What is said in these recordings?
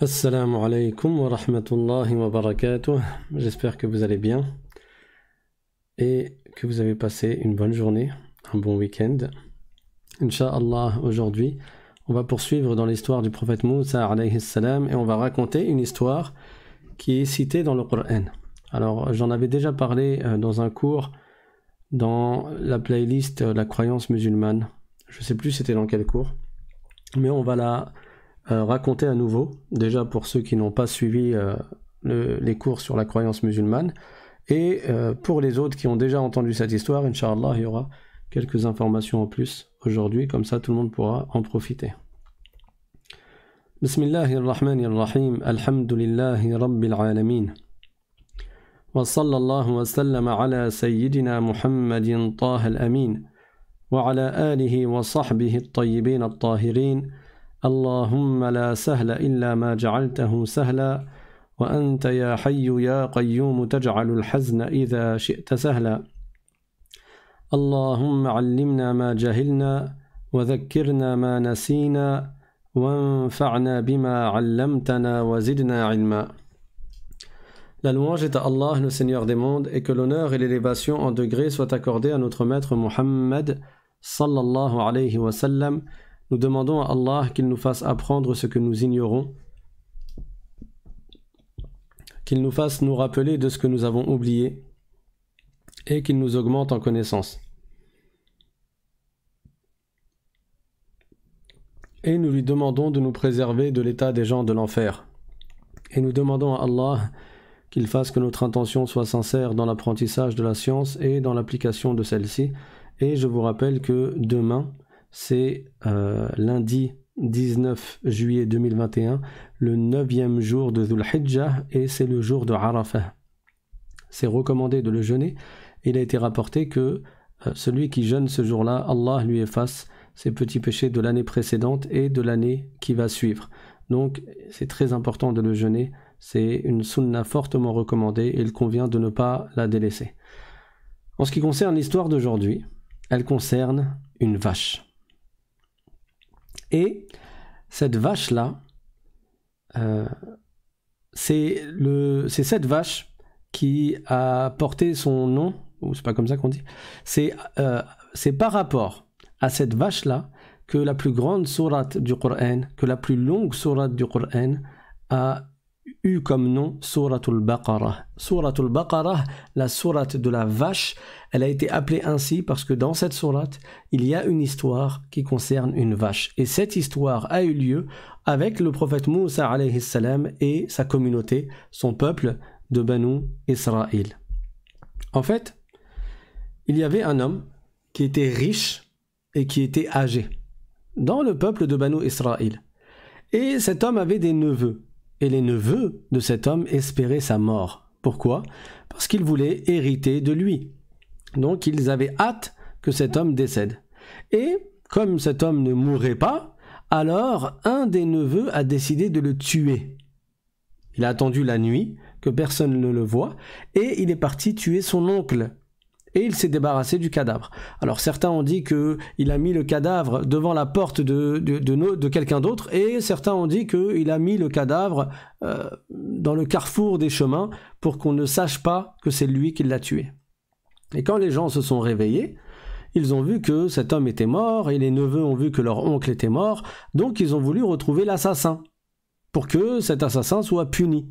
Assalamu alaikum wa rahmatullahi wa barakatuh. J'espère que vous allez bien et que vous avez passé une bonne journée, un bon week-end. Inch'Allah, aujourd'hui, on va poursuivre dans l'histoire du prophète Moussa alayhi salam et on va raconter une histoire qui est citée dans le Qur'an Alors, j'en avais déjà parlé euh, dans un cours dans la playlist euh, La croyance musulmane. Je sais plus c'était dans quel cours, mais on va la euh, raconter à nouveau, déjà pour ceux qui n'ont pas suivi euh, les cours sur la croyance musulmane, et euh, pour les autres qui ont déjà entendu cette histoire, Inch'Allah, il y aura quelques informations en plus aujourd'hui, comme ça tout le monde pourra en profiter. Wa sallallahu Muhammadin wa alihi اللهم لا سهل إلا ما جعلته سهلا وأنت يا حي يا قيوم تجعل الحزن إذا شئت سهلا اللهم علمنا ما جهلنا وذكرنا ما نسينا وانفعنا بما علمتنا وزدنا علما La louange est à Allah, le Seigneur des mondes, et que l'honneur et l'élévation en degré soient accordés à notre maître Muhammad, sallallahu alayhi wa sallam, Nous demandons à Allah qu'il nous fasse apprendre ce que nous ignorons, qu'il nous fasse nous rappeler de ce que nous avons oublié et qu'il nous augmente en connaissance. Et nous lui demandons de nous préserver de l'état des gens de l'enfer. Et nous demandons à Allah qu'il fasse que notre intention soit sincère dans l'apprentissage de la science et dans l'application de celle-ci. Et je vous rappelle que demain, c'est euh, lundi 19 juillet 2021, le neuvième jour de Dhul Hijjah et c'est le jour de Arafah. C'est recommandé de le jeûner. Il a été rapporté que euh, celui qui jeûne ce jour-là, Allah lui efface ses petits péchés de l'année précédente et de l'année qui va suivre. Donc c'est très important de le jeûner. C'est une sunna fortement recommandée et il convient de ne pas la délaisser. En ce qui concerne l'histoire d'aujourd'hui, elle concerne une vache. Et cette vache-là, euh, c'est cette vache qui a porté son nom, ou c'est pas comme ça qu'on dit, euh, c'est par rapport à cette vache-là que la plus grande sourate du Coran, que la plus longue sourate du Coran a eu comme nom Suratul Baqarah. Suratul Baqarah, la sourate de la vache, elle a été appelée ainsi parce que dans cette sourate, il y a une histoire qui concerne une vache. Et cette histoire a eu lieu avec le prophète Moussa salam et sa communauté, son peuple de Banu Israël. En fait, il y avait un homme qui était riche et qui était âgé dans le peuple de Banu Israël. Et cet homme avait des neveux et les neveux de cet homme espéraient sa mort. Pourquoi Parce qu'ils voulaient hériter de lui. Donc ils avaient hâte que cet homme décède. Et comme cet homme ne mourrait pas, alors un des neveux a décidé de le tuer. Il a attendu la nuit, que personne ne le voit, et il est parti tuer son oncle, et il s'est débarrassé du cadavre. Alors certains ont dit qu'il a mis le cadavre devant la porte de, de, quelqu'un d'autre et certains ont dit qu'il a mis le cadavre euh, dans le carrefour des chemins pour qu'on ne sache pas que c'est lui qui l'a tué. Et quand les gens se sont réveillés, ils ont vu que cet homme était mort et les neveux ont vu que leur oncle était mort, donc ils ont voulu retrouver l'assassin pour que cet assassin soit puni.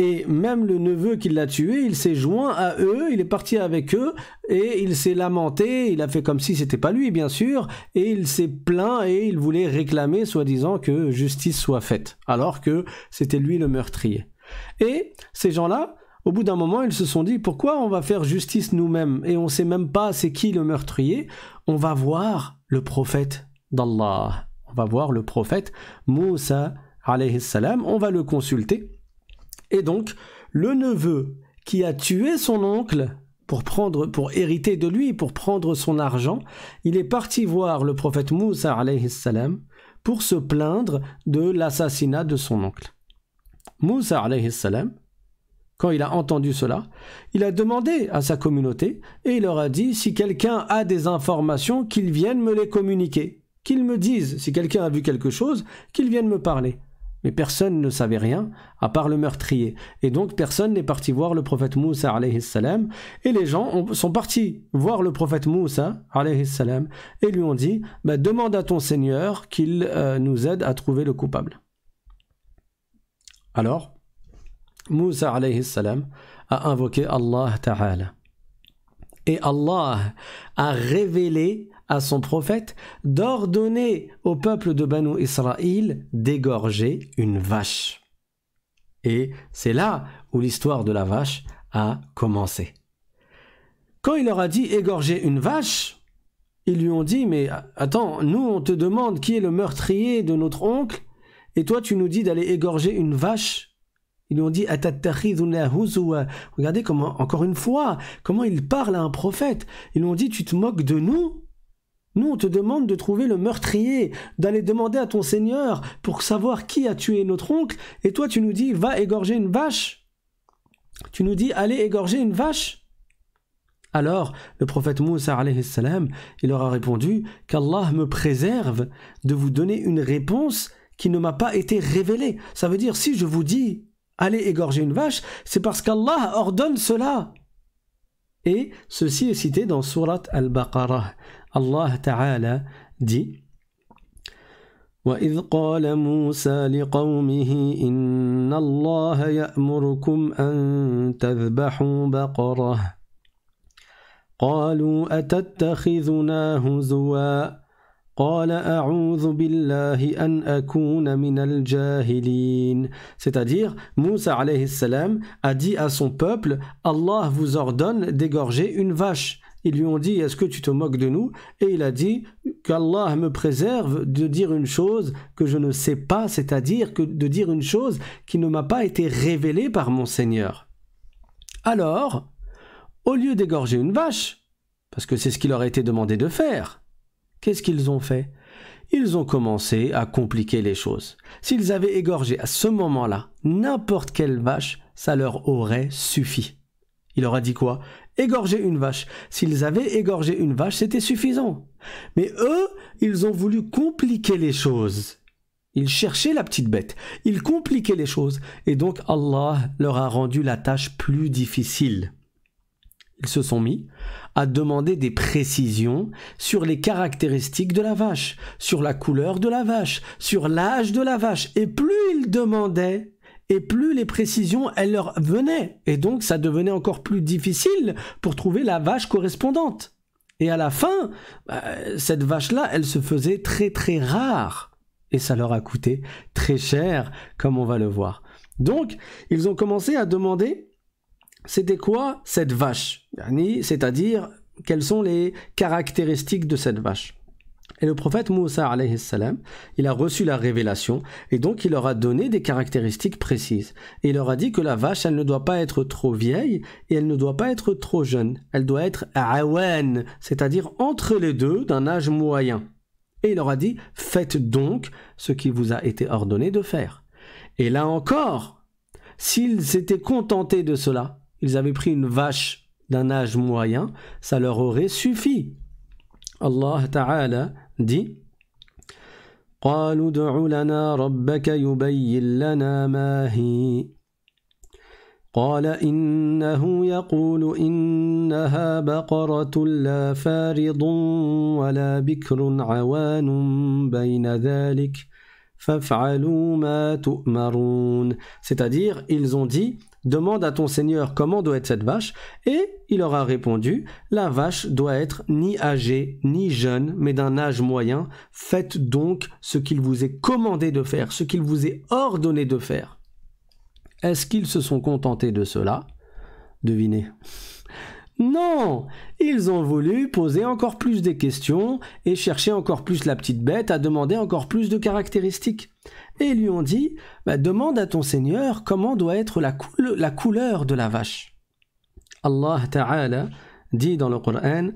Et même le neveu qui l'a tué, il s'est joint à eux, il est parti avec eux, et il s'est lamenté, il a fait comme si c'était pas lui, bien sûr, et il s'est plaint et il voulait réclamer, soi-disant, que justice soit faite, alors que c'était lui le meurtrier. Et ces gens-là, au bout d'un moment, ils se sont dit pourquoi on va faire justice nous-mêmes et on ne sait même pas c'est qui le meurtrier. On va voir le prophète d'Allah. On va voir le prophète Moussa On va le consulter. Et donc, le neveu qui a tué son oncle pour prendre, pour hériter de lui, pour prendre son argent, il est parti voir le prophète Moussa alayhi salam pour se plaindre de l'assassinat de son oncle. Moussa alayhi salam, quand il a entendu cela, il a demandé à sa communauté et il leur a dit si quelqu'un a des informations, qu'il vienne me les communiquer, qu'il me dise si quelqu'un a vu quelque chose, qu'il vienne me parler. Mais personne ne savait rien, à part le meurtrier. Et donc personne n'est parti voir le prophète Moussa Et les gens sont partis voir le prophète Moussa et lui ont dit bah, Demande à ton Seigneur qu'il euh, nous aide à trouver le coupable. Alors, Moussa a invoqué Allah Ta'ala. Et Allah a révélé à son prophète d'ordonner au peuple de Banu Israël d'égorger une vache. Et c'est là où l'histoire de la vache a commencé. Quand il leur a dit égorger une vache, ils lui ont dit Mais attends, nous on te demande qui est le meurtrier de notre oncle, et toi tu nous dis d'aller égorger une vache ils lui ont dit Regardez comment, encore une fois, comment il parle à un prophète. Ils lui ont dit Tu te moques de nous nous, on te demande de trouver le meurtrier, d'aller demander à ton seigneur pour savoir qui a tué notre oncle, et toi tu nous dis va égorger une vache. Tu nous dis allez égorger une vache. Alors, le prophète Moussa salam, il leur a répondu qu'Allah me préserve de vous donner une réponse qui ne m'a pas été révélée. Ça veut dire si je vous dis allez égorger une vache, c'est parce qu'Allah ordonne cela. Et ceci est cité dans Surat al-Baqarah. الله تعالى دي وإذ قال موسى لقومه إن الله يأمركم أن تذبحوا بقرة قالوا أتتخذنا هزوا قال أعوذ بالله أن أكون من الجاهلين C'est-à-dire, Moussa عليه السلام a dit à son peuple, Allah vous ordonne d'égorger une vache. Ils lui ont dit Est-ce que tu te moques de nous Et il a dit Qu'Allah me préserve de dire une chose que je ne sais pas, c'est-à-dire que de dire une chose qui ne m'a pas été révélée par mon Seigneur. Alors, au lieu d'égorger une vache, parce que c'est ce qu'il leur a été demandé de faire, qu'est-ce qu'ils ont fait ils ont commencé à compliquer les choses. S'ils avaient égorgé à ce moment-là n'importe quelle vache, ça leur aurait suffi. Il a dit quoi égorger une vache. S'ils avaient égorgé une vache, c'était suffisant. Mais eux, ils ont voulu compliquer les choses. Ils cherchaient la petite bête, ils compliquaient les choses, et donc Allah leur a rendu la tâche plus difficile. Ils se sont mis à demander des précisions sur les caractéristiques de la vache, sur la couleur de la vache, sur l'âge de la vache, et plus ils demandaient, et plus les précisions, elles leur venaient. Et donc, ça devenait encore plus difficile pour trouver la vache correspondante. Et à la fin, bah, cette vache-là, elle se faisait très très rare. Et ça leur a coûté très cher, comme on va le voir. Donc, ils ont commencé à demander c'était quoi cette vache C'est-à-dire, quelles sont les caractéristiques de cette vache et le prophète Moussa il a reçu la révélation et donc il leur a donné des caractéristiques précises. Et il leur a dit que la vache, elle ne doit pas être trop vieille et elle ne doit pas être trop jeune. Elle doit être awan, c'est-à-dire entre les deux d'un âge moyen. Et il leur a dit, faites donc ce qui vous a été ordonné de faire. Et là encore, s'ils s'étaient contentés de cela, ils avaient pris une vache d'un âge moyen, ça leur aurait suffi. Allah Ta'ala دي قالوا ادع لنا ربك يبين لنا ما هي قال إنه يقول إنها بقرة لا فارض ولا بكر عوان بين ذلك فافعلوا ما تؤمرون c'est-à-dire ils ont dit Demande à ton Seigneur comment doit être cette vache, et il aura répondu, la vache doit être ni âgée ni jeune, mais d'un âge moyen, faites donc ce qu'il vous est commandé de faire, ce qu'il vous est ordonné de faire. Est-ce qu'ils se sont contentés de cela Devinez. Non Ils ont voulu poser encore plus des questions et chercher encore plus la petite bête à demander encore plus de caractéristiques. et lui ont dit bah, Demande à ton Seigneur comment doit être la, cou la couleur de la vache. Allah Ta'ala dit dans le Coran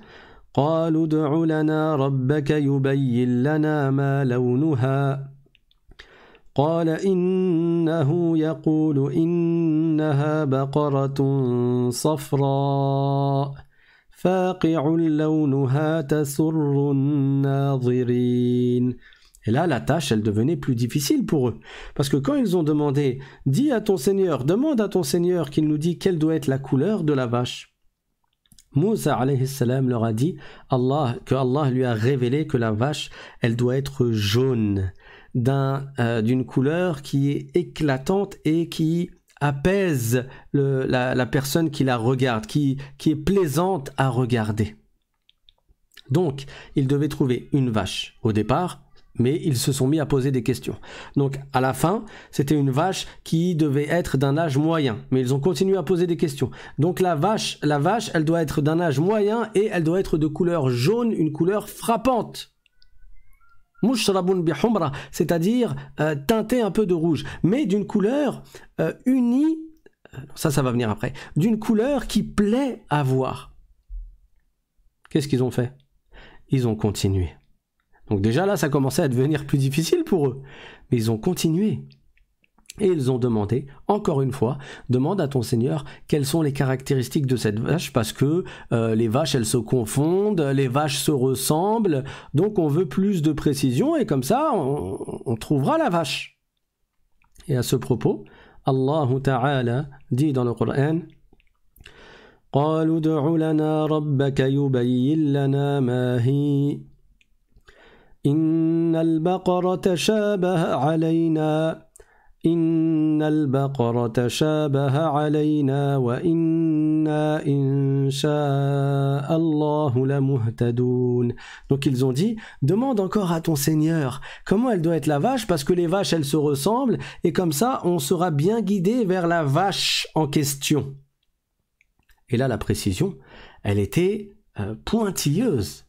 قالوا ادع لنا ربك يبين لنا ما لونها قال إنه يقول إنها بقرة صفراء فاقع لونها تسر الناظرين Et là, la tâche, elle devenait plus difficile pour eux. Parce que quand ils ont demandé, dis à ton Seigneur, demande à ton Seigneur qu'il nous dit quelle doit être la couleur de la vache. Moussa salam leur a dit Allah, que Allah lui a révélé que la vache, elle doit être jaune, euh, d'une couleur qui est éclatante et qui apaise la, personne qui la regarde, qui, qui est plaisante à regarder. Donc, ils devait trouver une vache au départ mais ils se sont mis à poser des questions. Donc à la fin, c'était une vache qui devait être d'un âge moyen, mais ils ont continué à poser des questions. Donc la vache, la vache, elle doit être d'un âge moyen et elle doit être de couleur jaune, une couleur frappante. Mushrabun c'est-à-dire euh, teinté un peu de rouge, mais d'une couleur euh, unie, euh, ça ça va venir après, d'une couleur qui plaît à voir. Qu'est-ce qu'ils ont fait Ils ont continué. Donc déjà là, ça commençait à devenir plus difficile pour eux. Mais ils ont continué. Et ils ont demandé, encore une fois, demande à ton Seigneur quelles sont les caractéristiques de cette vache, parce que euh, les vaches, elles se confondent, les vaches se ressemblent, donc on veut plus de précision, et comme ça, on, trouvera la vache. Et à ce propos, Allah Ta'ala dit dans le Coran, donc ils ont dit demande encore à ton Seigneur comment elle doit être la vache parce que les vaches elles se ressemblent et comme ça on sera bien guidé vers la vache en question. Et là la précision elle était euh, pointilleuse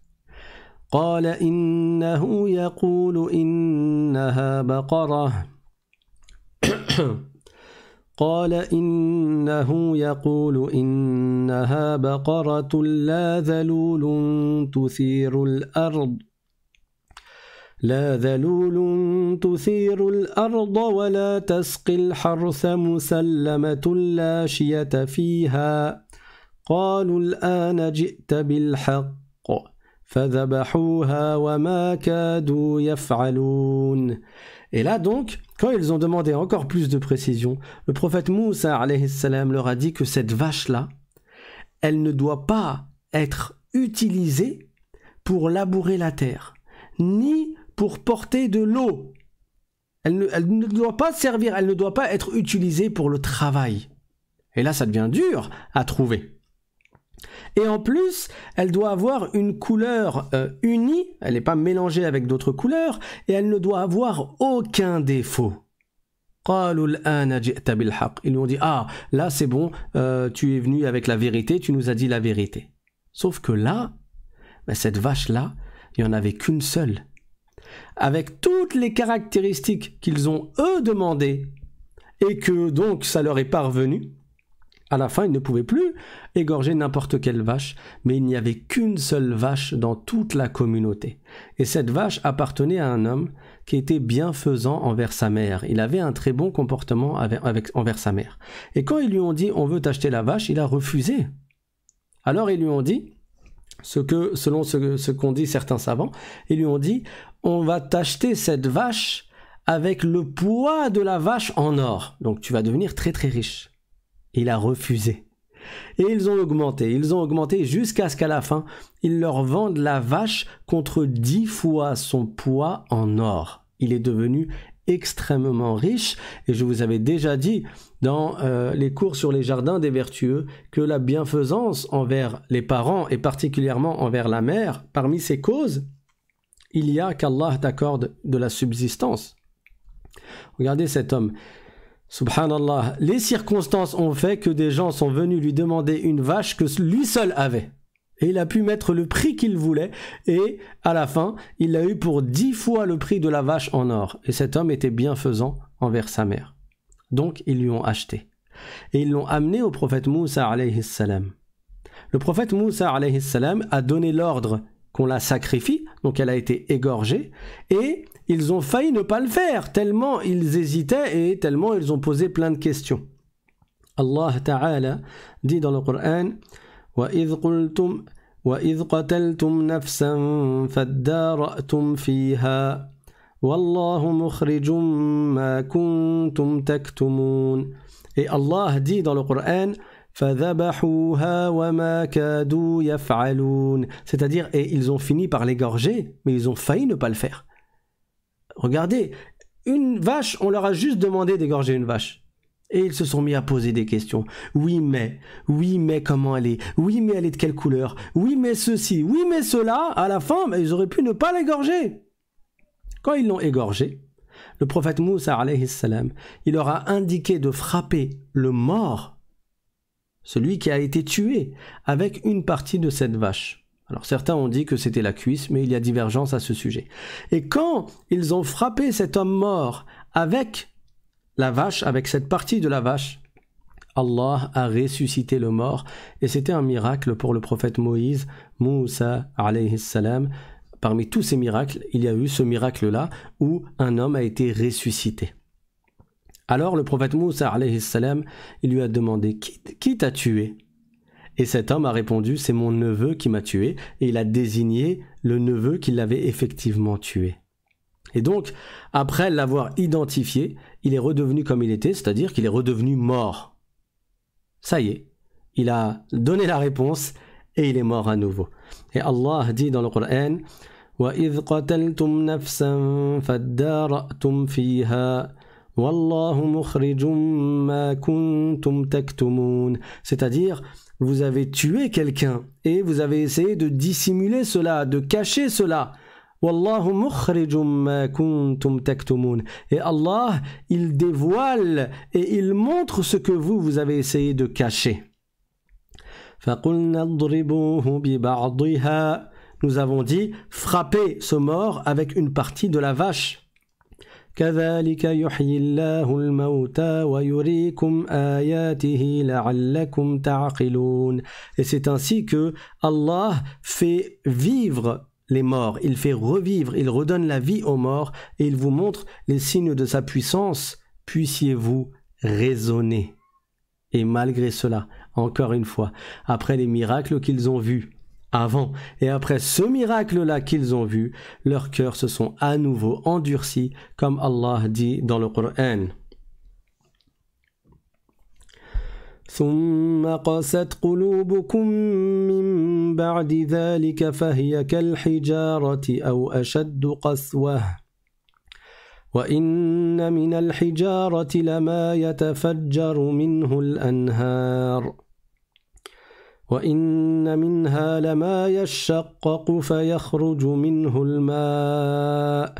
قال إنه يقول إنها بقرة قال إنه يقول إنها بقرة لا ذلول تثير الأرض لا ذلول تثير الأرض ولا تسقي الحرث مسلمة لا شية فيها قالوا الآن جئت بالحق Et là donc, quand ils ont demandé encore plus de précision, le prophète Moussa salam leur a dit que cette vache-là, elle ne doit pas être utilisée pour labourer la terre, ni pour porter de l'eau. elle ne, doit pas servir, elle ne doit pas être utilisée pour le travail. Et là, ça devient dur à trouver. Et en plus, elle doit avoir une couleur euh, unie, elle n'est pas mélangée avec d'autres couleurs, et elle ne doit avoir aucun défaut. Ils lui ont dit, ah, là c'est bon, euh, tu es venu avec la vérité, tu nous as dit la vérité. Sauf que là, bah, cette vache-là, il n'y en avait qu'une seule. Avec toutes les caractéristiques qu'ils ont eux demandées, et que donc ça leur est parvenu, à la fin, il ne pouvait plus égorger n'importe quelle vache, mais il n'y avait qu'une seule vache dans toute la communauté. Et cette vache appartenait à un homme qui était bienfaisant envers sa mère. Il avait un très bon comportement envers sa mère. Et quand ils lui ont dit on veut t'acheter la vache, il a refusé. Alors ils lui ont dit, ce que, selon ce, ce qu'ont dit certains savants, ils lui ont dit on va t'acheter cette vache avec le poids de la vache en or. Donc tu vas devenir très très riche. Il a refusé. Et ils ont augmenté, ils ont augmenté jusqu'à ce qu'à la fin, ils leur vendent la vache contre dix fois son poids en or. Il est devenu extrêmement riche. Et je vous avais déjà dit dans euh, les cours sur les jardins des vertueux que la bienfaisance envers les parents et particulièrement envers la mère, parmi ses causes, il y a qu'Allah t'accorde de la subsistance. Regardez cet homme. Subhanallah, les circonstances ont fait que des gens sont venus lui demander une vache que lui seul avait. Et il a pu mettre le prix qu'il voulait, et à la fin, il l'a eu pour dix fois le prix de la vache en or. Et cet homme était bienfaisant envers sa mère. Donc ils lui ont acheté. Et ils l'ont amené au prophète Moussa alayhi salam. Le prophète Moussa alayhi salam a donné l'ordre qu'on la sacrifie, donc elle a été égorgée, et ils ont failli ne pas le faire, tellement ils hésitaient et tellement ils ont posé plein de questions. Allah Ta'ala dit dans le Coran وَإِذْ قُلْتُمْ وَإِذْ قَتَلْتُمْ نَفْسًا فَادَّارَأْتُمْ فِيهَا وَاللَّهُ مُخْرِجٌ مَا كُنْتُمْ تَكْتُمُونَ Et Allah dit dans le Coran فَذَبَحُوهَا وَمَا كَادُوا يَفْعَلُونَ C'est-à-dire, et ils ont fini par l'égorger, mais ils ont failli ne pas le faire. Regardez, une vache, on leur a juste demandé d'égorger une vache. Et ils se sont mis à poser des questions. Oui mais, oui mais comment elle est, oui mais elle est de quelle couleur, oui mais ceci, oui mais cela, à la fin, mais ils auraient pu ne pas l'égorger. Quand ils l'ont égorgé, le prophète Moussa salam, il leur a indiqué de frapper le mort, celui qui a été tué, avec une partie de cette vache. Alors certains ont dit que c'était la cuisse, mais il y a divergence à ce sujet. Et quand ils ont frappé cet homme mort avec la vache, avec cette partie de la vache, Allah a ressuscité le mort et c'était un miracle pour le prophète Moïse, Moussa alayhi salam. Parmi tous ces miracles, il y a eu ce miracle-là où un homme a été ressuscité. Alors le prophète Moussa alayhi salam, il lui a demandé qui t'a tué et cet homme a répondu, c'est mon neveu qui m'a tué, et il a désigné le neveu qui l'avait effectivement tué. Et donc, après l'avoir identifié, il est redevenu comme il était, c'est-à-dire qu'il est redevenu mort. Ça y est, il a donné la réponse et il est mort à nouveau. Et Allah dit dans le Coran, c'est-à-dire vous avez tué quelqu'un et vous avez essayé de dissimuler cela, de cacher cela. Et Allah, il dévoile et il montre ce que vous, vous avez essayé de cacher. Nous avons dit, frappez ce mort avec une partie de la vache. Et c'est ainsi que Allah fait vivre les morts, il fait revivre, il redonne la vie aux morts et il vous montre les signes de sa puissance. Puissiez-vous raisonner. Et malgré cela, encore une fois, après les miracles qu'ils ont vus, avant et après ce miracle-là qu'ils ont vu, leurs cœurs se sont à nouveau endurcis, comme Allah dit dans le Coran. ثم قست قلوبكم من بعد ذلك فهي كالحجارة أو أشد قسوة وإن من الحجارة لما يتفجر منه الأنهار Wa inna minha lama yashaqqa fa yakhruju minhu al-ma'a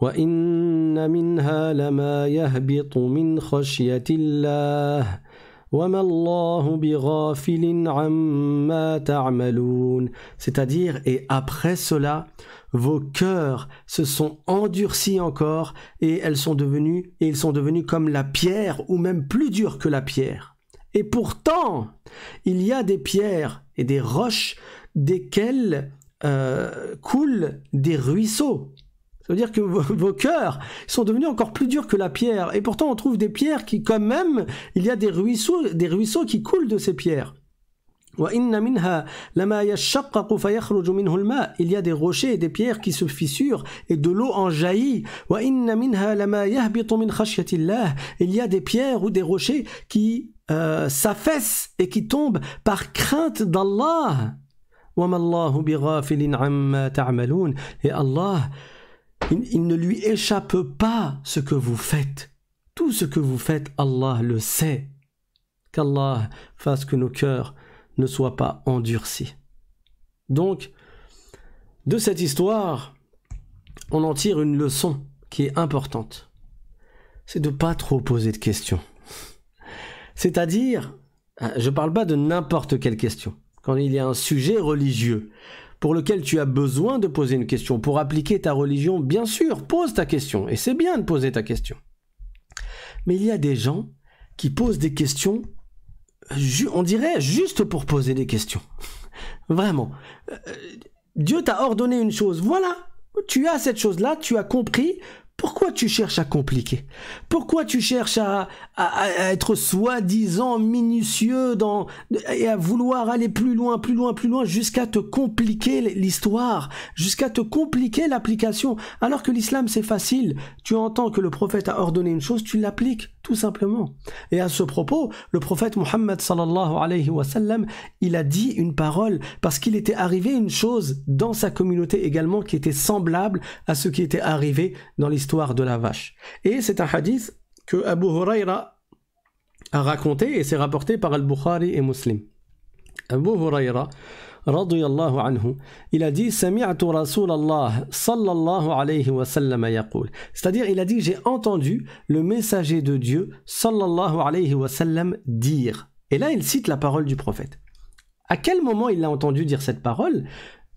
Wa inna minha lama yahbitu min khashyati Allah Wa C'est-à-dire et après cela vos cœurs se sont endurcis encore et elles sont devenues et ils sont devenus comme la pierre ou même plus dur que la pierre et pourtant, il y a des pierres et des roches desquelles euh, coulent des ruisseaux. Ça veut dire que vos, cœurs sont devenus encore plus durs que la pierre. Et pourtant, on trouve des pierres qui, quand même, il y a des ruisseaux, des ruisseaux qui coulent de ces pierres. Il y a des rochers et des pierres qui se fissurent et de l'eau en jaillit. Il y a des pierres ou des rochers qui euh, sa s'affaisse et qui tombe par crainte d'Allah. Et Allah, il, il ne lui échappe pas ce que vous faites. Tout ce que vous faites, Allah le sait. Qu'Allah fasse que nos cœurs ne soient pas endurcis. Donc, de cette histoire, on en tire une leçon qui est importante. C'est de ne pas trop poser de questions. C'est-à-dire, euh, je ne parle pas de n'importe quelle question. Quand il y a un sujet religieux pour lequel tu as besoin de poser une question, pour appliquer ta religion, bien sûr, pose ta question. Et c'est bien de poser ta question. Mais il y a des gens qui posent des questions, on dirait juste pour poser des questions. Vraiment. Euh, Dieu t'a ordonné une chose, voilà. Tu as cette chose-là, tu as compris pourquoi tu cherches à compliquer Pourquoi tu cherches à, être soi-disant minutieux dans, et à vouloir aller plus loin, plus loin, plus loin, jusqu'à te compliquer l'histoire, jusqu'à te compliquer l'application Alors que l'islam, c'est facile. Tu entends que le prophète a ordonné une chose, tu l'appliques tout simplement. Et à ce propos, le prophète Mohammed sallallahu alayhi wa sallam, il a dit une parole parce qu'il était arrivé une chose dans sa communauté également qui était semblable à ce qui était arrivé dans l'histoire de la vache. Et c'est un hadith que Abu Huraira a raconté et c'est rapporté par Al-Bukhari et Muslim. Abu Huraira il a dit C'est-à-dire, il a dit J'ai entendu le messager de Dieu sallallahu alayhi wa sallam dire. Et là, il cite la parole du prophète. À quel moment il l'a entendu dire cette parole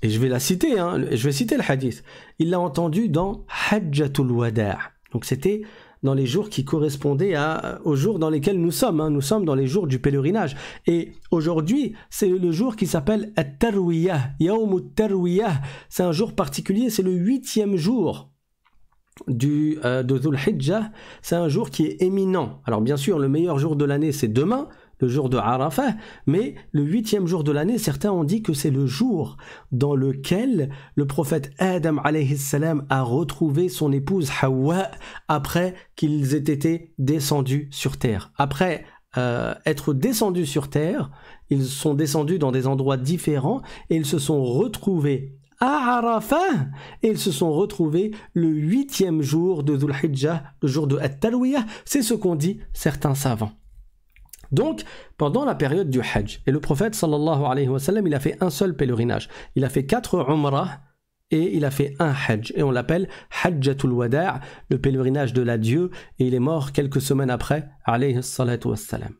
Et je vais la citer, hein, je vais citer le hadith. Il l'a entendu dans Hajjatul Wada'. Donc c'était dans les jours qui correspondaient à, aux jours dans lesquels nous sommes. Hein. Nous sommes dans les jours du pèlerinage. Et aujourd'hui, c'est le jour qui s'appelle At-Tarwiyah, Yaum Tarwiyah. C'est un jour particulier, c'est le huitième jour du, euh, de Dhul Hijjah. C'est un jour qui est éminent. Alors bien sûr, le meilleur jour de l'année, c'est demain, le jour de Arafah, mais le huitième jour de l'année, certains ont dit que c'est le jour dans lequel le prophète Adam a retrouvé son épouse Hawa après qu'ils aient été descendus sur terre. Après euh, être descendus sur terre, ils sont descendus dans des endroits différents et ils se sont retrouvés à Arafah et ils se sont retrouvés le huitième jour de Dhul Hijjah, le jour de At-Talwiyah. C'est ce qu'ont dit certains savants. Donc, pendant la période du Hajj, et le prophète sallallahu alayhi wa sallam, il a fait un seul pèlerinage. Il a fait quatre umrah et il a fait un Hajj. Et on l'appelle Hajjatul Wada'a, le pèlerinage de l'adieu, et il est mort quelques semaines après, alayhi wa sallam.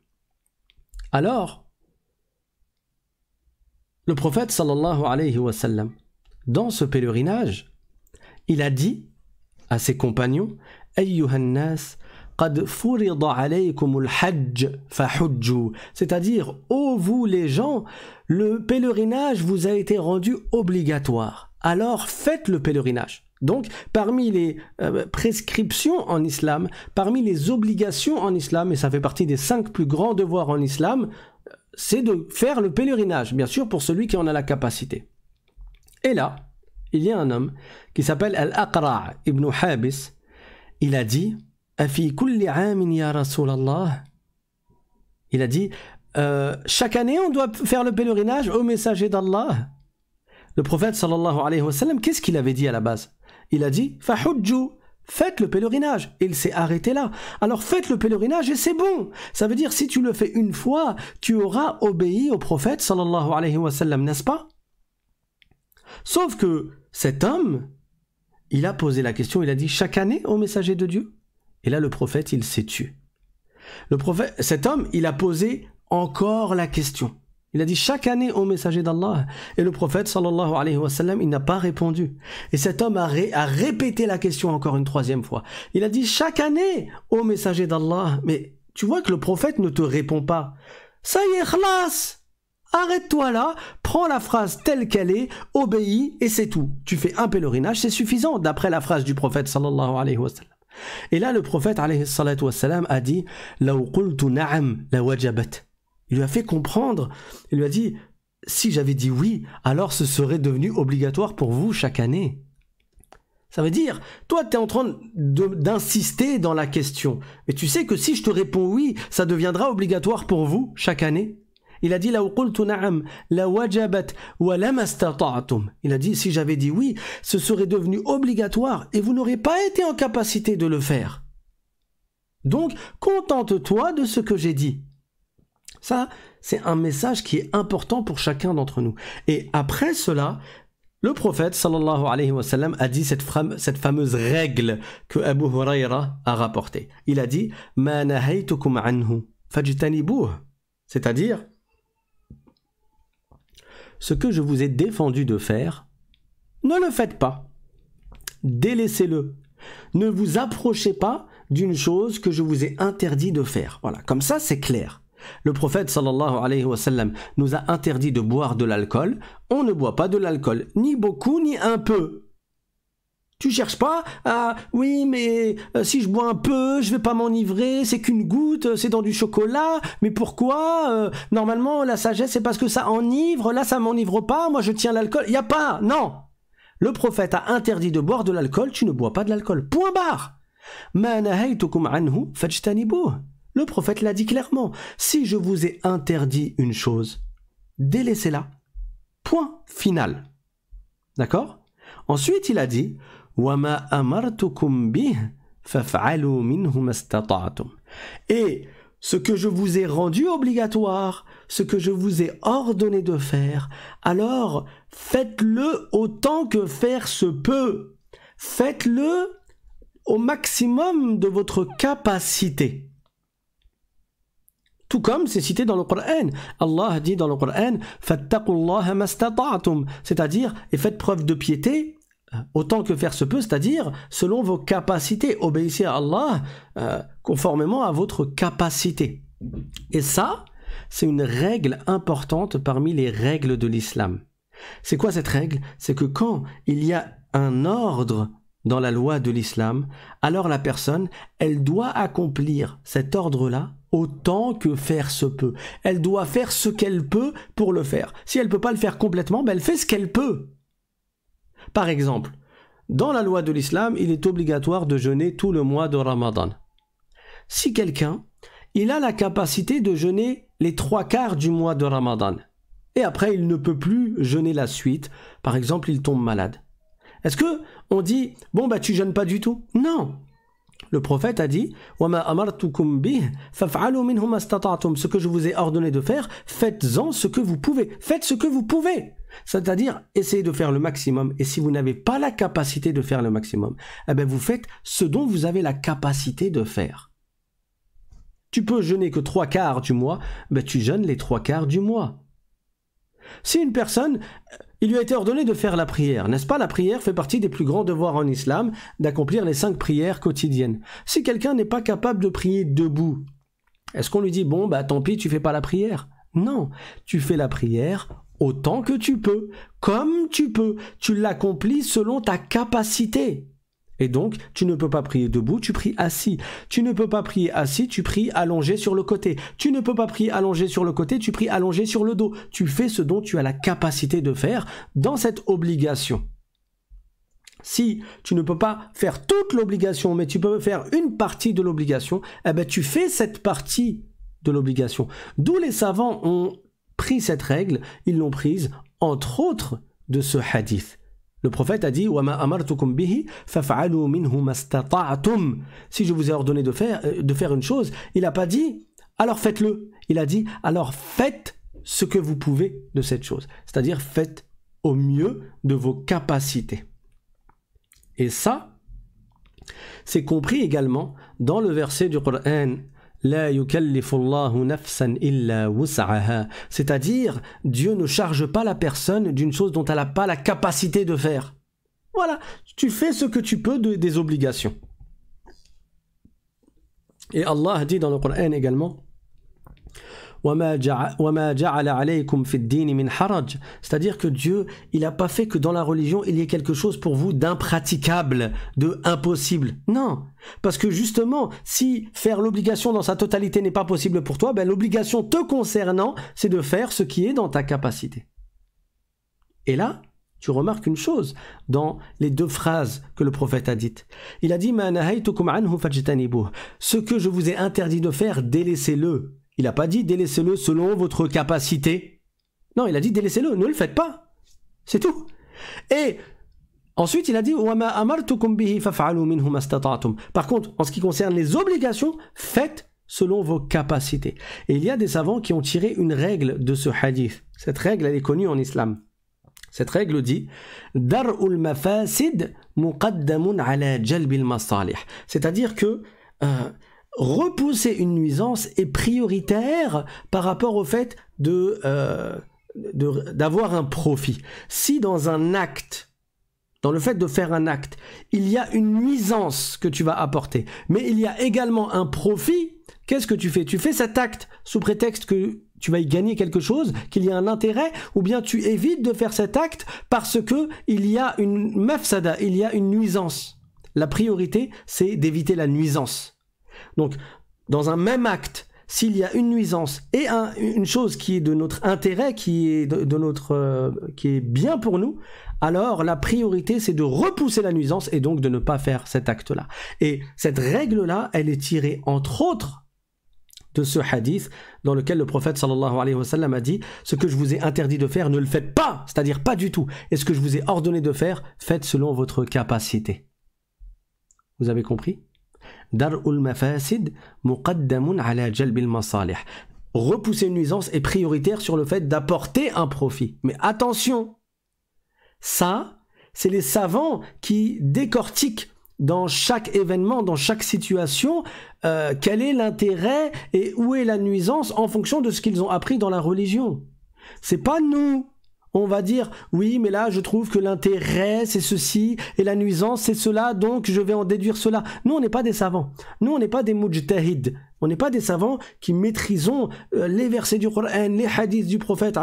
Alors, le prophète sallallahu alayhi wa sallam, dans ce pèlerinage, il a dit à ses compagnons, Nas c'est-à-dire, ô vous les gens, le pèlerinage vous a été rendu obligatoire. Alors faites le pèlerinage. Donc, parmi les euh, prescriptions en islam, parmi les obligations en islam, et ça fait partie des cinq plus grands devoirs en islam, euh, c'est de faire le pèlerinage, bien sûr, pour celui qui en a la capacité. Et là, il y a un homme qui s'appelle Al-Aqra' ibn Habis. Il a dit il a dit euh, chaque année on doit faire le pèlerinage au messager d'Allah. Le prophète sallallahu alayhi wa sallam, qu'est-ce qu'il avait dit à la base Il a dit Fahudju, faites le pèlerinage. Il s'est arrêté là. Alors faites le pèlerinage et c'est bon. Ça veut dire si tu le fais une fois, tu auras obéi au prophète sallallahu alayhi wa sallam, n'est-ce pas Sauf que cet homme, il a posé la question, il a dit chaque année au messager de Dieu et là, le prophète, il s'est tué. Le prophète, cet homme, il a posé encore la question. Il a dit chaque année au messager d'Allah. Et le prophète, sallallahu alayhi wa sallam, il n'a pas répondu. Et cet homme a, répété la question encore une troisième fois. Il a dit chaque année au messager d'Allah. Mais tu vois que le prophète ne te répond pas. Ça y est, khlas Arrête-toi là, prends la phrase telle qu'elle est, obéis et c'est tout. Tu fais un pèlerinage, c'est suffisant d'après la phrase du prophète sallallahu alayhi wa sallam. Et là, le prophète a dit Il lui a fait comprendre, il lui a dit si j'avais dit oui, alors ce serait devenu obligatoire pour vous chaque année. Ça veut dire, toi, tu es en train d'insister dans la question. Mais tu sais que si je te réponds oui, ça deviendra obligatoire pour vous chaque année. Il a dit Il a dit si j'avais dit oui, ce serait devenu obligatoire et vous n'aurez pas été en capacité de le faire. Donc, contente-toi de ce que j'ai dit. Ça, c'est un message qui est important pour chacun d'entre nous. Et après cela, le prophète sallallahu alayhi wa sallam a dit cette, fameuse règle que Abu Huraira a rapportée. Il a dit anhu", C'est-à-dire ce que je vous ai défendu de faire, ne le faites pas. Délaissez-le. Ne vous approchez pas d'une chose que je vous ai interdit de faire. Voilà, comme ça c'est clair. Le prophète alayhi wa sallam nous a interdit de boire de l'alcool. On ne boit pas de l'alcool, ni beaucoup ni un peu. Tu cherches pas à oui, mais euh, si je bois un peu, je vais pas m'enivrer, c'est qu'une goutte, euh, c'est dans du chocolat, mais pourquoi euh, Normalement, la sagesse, c'est parce que ça enivre, là, ça m'enivre pas, moi, je tiens l'alcool. Y a pas, non Le prophète a interdit de boire de l'alcool, tu ne bois pas de l'alcool. Point barre le prophète l'a dit clairement. Si je vous ai interdit une chose, délaissez-la. Point final. D'accord Ensuite, il a dit et ce que je vous ai rendu obligatoire, ce que je vous ai ordonné de faire, alors faites-le autant que faire se peut. Faites-le au maximum de votre capacité. Tout comme c'est cité dans le Coran. Allah dit dans le Coran, c'est-à-dire, et faites preuve de piété autant que faire se peut, c'est-à-dire selon vos capacités. Obéissez à Allah euh, conformément à votre capacité. Et ça, c'est une règle importante parmi les règles de l'islam. C'est quoi cette règle C'est que quand il y a un ordre dans la loi de l'islam, alors la personne, elle doit accomplir cet ordre-là autant que faire se peut. Elle doit faire ce qu'elle peut pour le faire. Si elle ne peut pas le faire complètement, ben elle fait ce qu'elle peut par exemple, dans la loi de l'islam, il est obligatoire de jeûner tout le mois de Ramadan. Si quelqu'un, il a la capacité de jeûner les trois quarts du mois de Ramadan, et après il ne peut plus jeûner la suite, par exemple il tombe malade. Est-ce que on dit bon bah tu jeûnes pas du tout Non. Le prophète a dit ce que je vous ai ordonné de faire, faites-en ce que vous pouvez, faites ce que vous pouvez. C'est-à-dire, essayez de faire le maximum. Et si vous n'avez pas la capacité de faire le maximum, eh bien vous faites ce dont vous avez la capacité de faire. Tu peux jeûner que trois quarts du mois, mais ben, tu jeûnes les trois quarts du mois. Si une personne, il lui a été ordonné de faire la prière, n'est-ce pas La prière fait partie des plus grands devoirs en islam, d'accomplir les cinq prières quotidiennes. Si quelqu'un n'est pas capable de prier debout, est-ce qu'on lui dit bon bah tant pis, tu fais pas la prière Non, tu fais la prière autant que tu peux, comme tu peux. Tu l'accomplis selon ta capacité. Et donc, tu ne peux pas prier debout, tu pries assis. Tu ne peux pas prier assis, tu pries allongé sur le côté. Tu ne peux pas prier allongé sur le côté, tu pries allongé sur le dos. Tu fais ce dont tu as la capacité de faire dans cette obligation. Si tu ne peux pas faire toute l'obligation, mais tu peux faire une partie de l'obligation, eh ben tu fais cette partie de l'obligation. D'où les savants ont pris cette règle, ils l'ont prise entre autres de ce hadith. Le prophète a dit Si je vous ai ordonné de faire, euh, de faire une chose, il n'a pas dit alors faites-le. Il a dit alors faites ce que vous pouvez de cette chose. C'est-à-dire faites au mieux de vos capacités. Et ça, c'est compris également dans le verset du Coran c'est-à-dire, Dieu ne charge pas la personne d'une chose dont elle n'a pas la capacité de faire. Voilà, tu fais ce que tu peux des obligations. Et Allah dit dans le Coran également c'est-à-dire que Dieu, il n'a pas fait que dans la religion, il y ait quelque chose pour vous d'impraticable, de impossible. Non. Parce que justement, si faire l'obligation dans sa totalité n'est pas possible pour toi, ben l'obligation te concernant, c'est de faire ce qui est dans ta capacité. Et là, tu remarques une chose dans les deux phrases que le prophète a dites. Il a dit Ce que je vous ai interdit de faire, délaissez-le. Il n'a pas dit délaissez-le selon votre capacité. Non, il a dit délaissez-le, ne le faites pas. C'est tout. Et ensuite, il a dit Par contre, en ce qui concerne les obligations, faites selon vos capacités. Et il y a des savants qui ont tiré une règle de ce hadith. Cette règle, elle est connue en islam. Cette règle dit Dar'ul mafasid muqaddamun ala masalih. C'est-à-dire que euh, repousser une nuisance est prioritaire par rapport au fait euh, de d'avoir un profit. Si dans un acte, dans le fait de faire un acte, il y a une nuisance que tu vas apporter, mais il y a également un profit, qu'est-ce que tu fais Tu fais cet acte sous prétexte que tu vas y gagner quelque chose, qu'il y a un intérêt, ou bien tu évites de faire cet acte parce que il y a une mafsada, il y a une nuisance. La priorité, c'est d'éviter la nuisance. Donc, dans un même acte, s'il y a une nuisance et une chose qui est de notre intérêt, qui est, de, notre, euh, qui est bien pour nous, alors la priorité c'est de repousser la nuisance et donc de ne pas faire cet acte-là. Et cette règle-là, elle est tirée entre autres de ce hadith dans lequel le prophète sallallahu alayhi wa sallam a dit ce que je vous ai interdit de faire ne le faites pas c'est-à-dire pas du tout et ce que je vous ai ordonné de faire faites selon votre capacité vous avez compris Repousser une nuisance est prioritaire sur le fait d'apporter un profit. Mais attention, ça, c'est les savants qui décortiquent dans chaque événement, dans chaque situation, euh, quel est l'intérêt et où est la nuisance en fonction de ce qu'ils ont appris dans la religion. C'est pas nous on va dire oui mais là je trouve que l'intérêt c'est ceci et la nuisance c'est cela donc je vais en déduire cela. Nous on n'est pas des savants, nous on n'est pas des mujtahid, on n'est pas des savants qui maîtrisons euh, les versets du Coran, les hadiths du prophète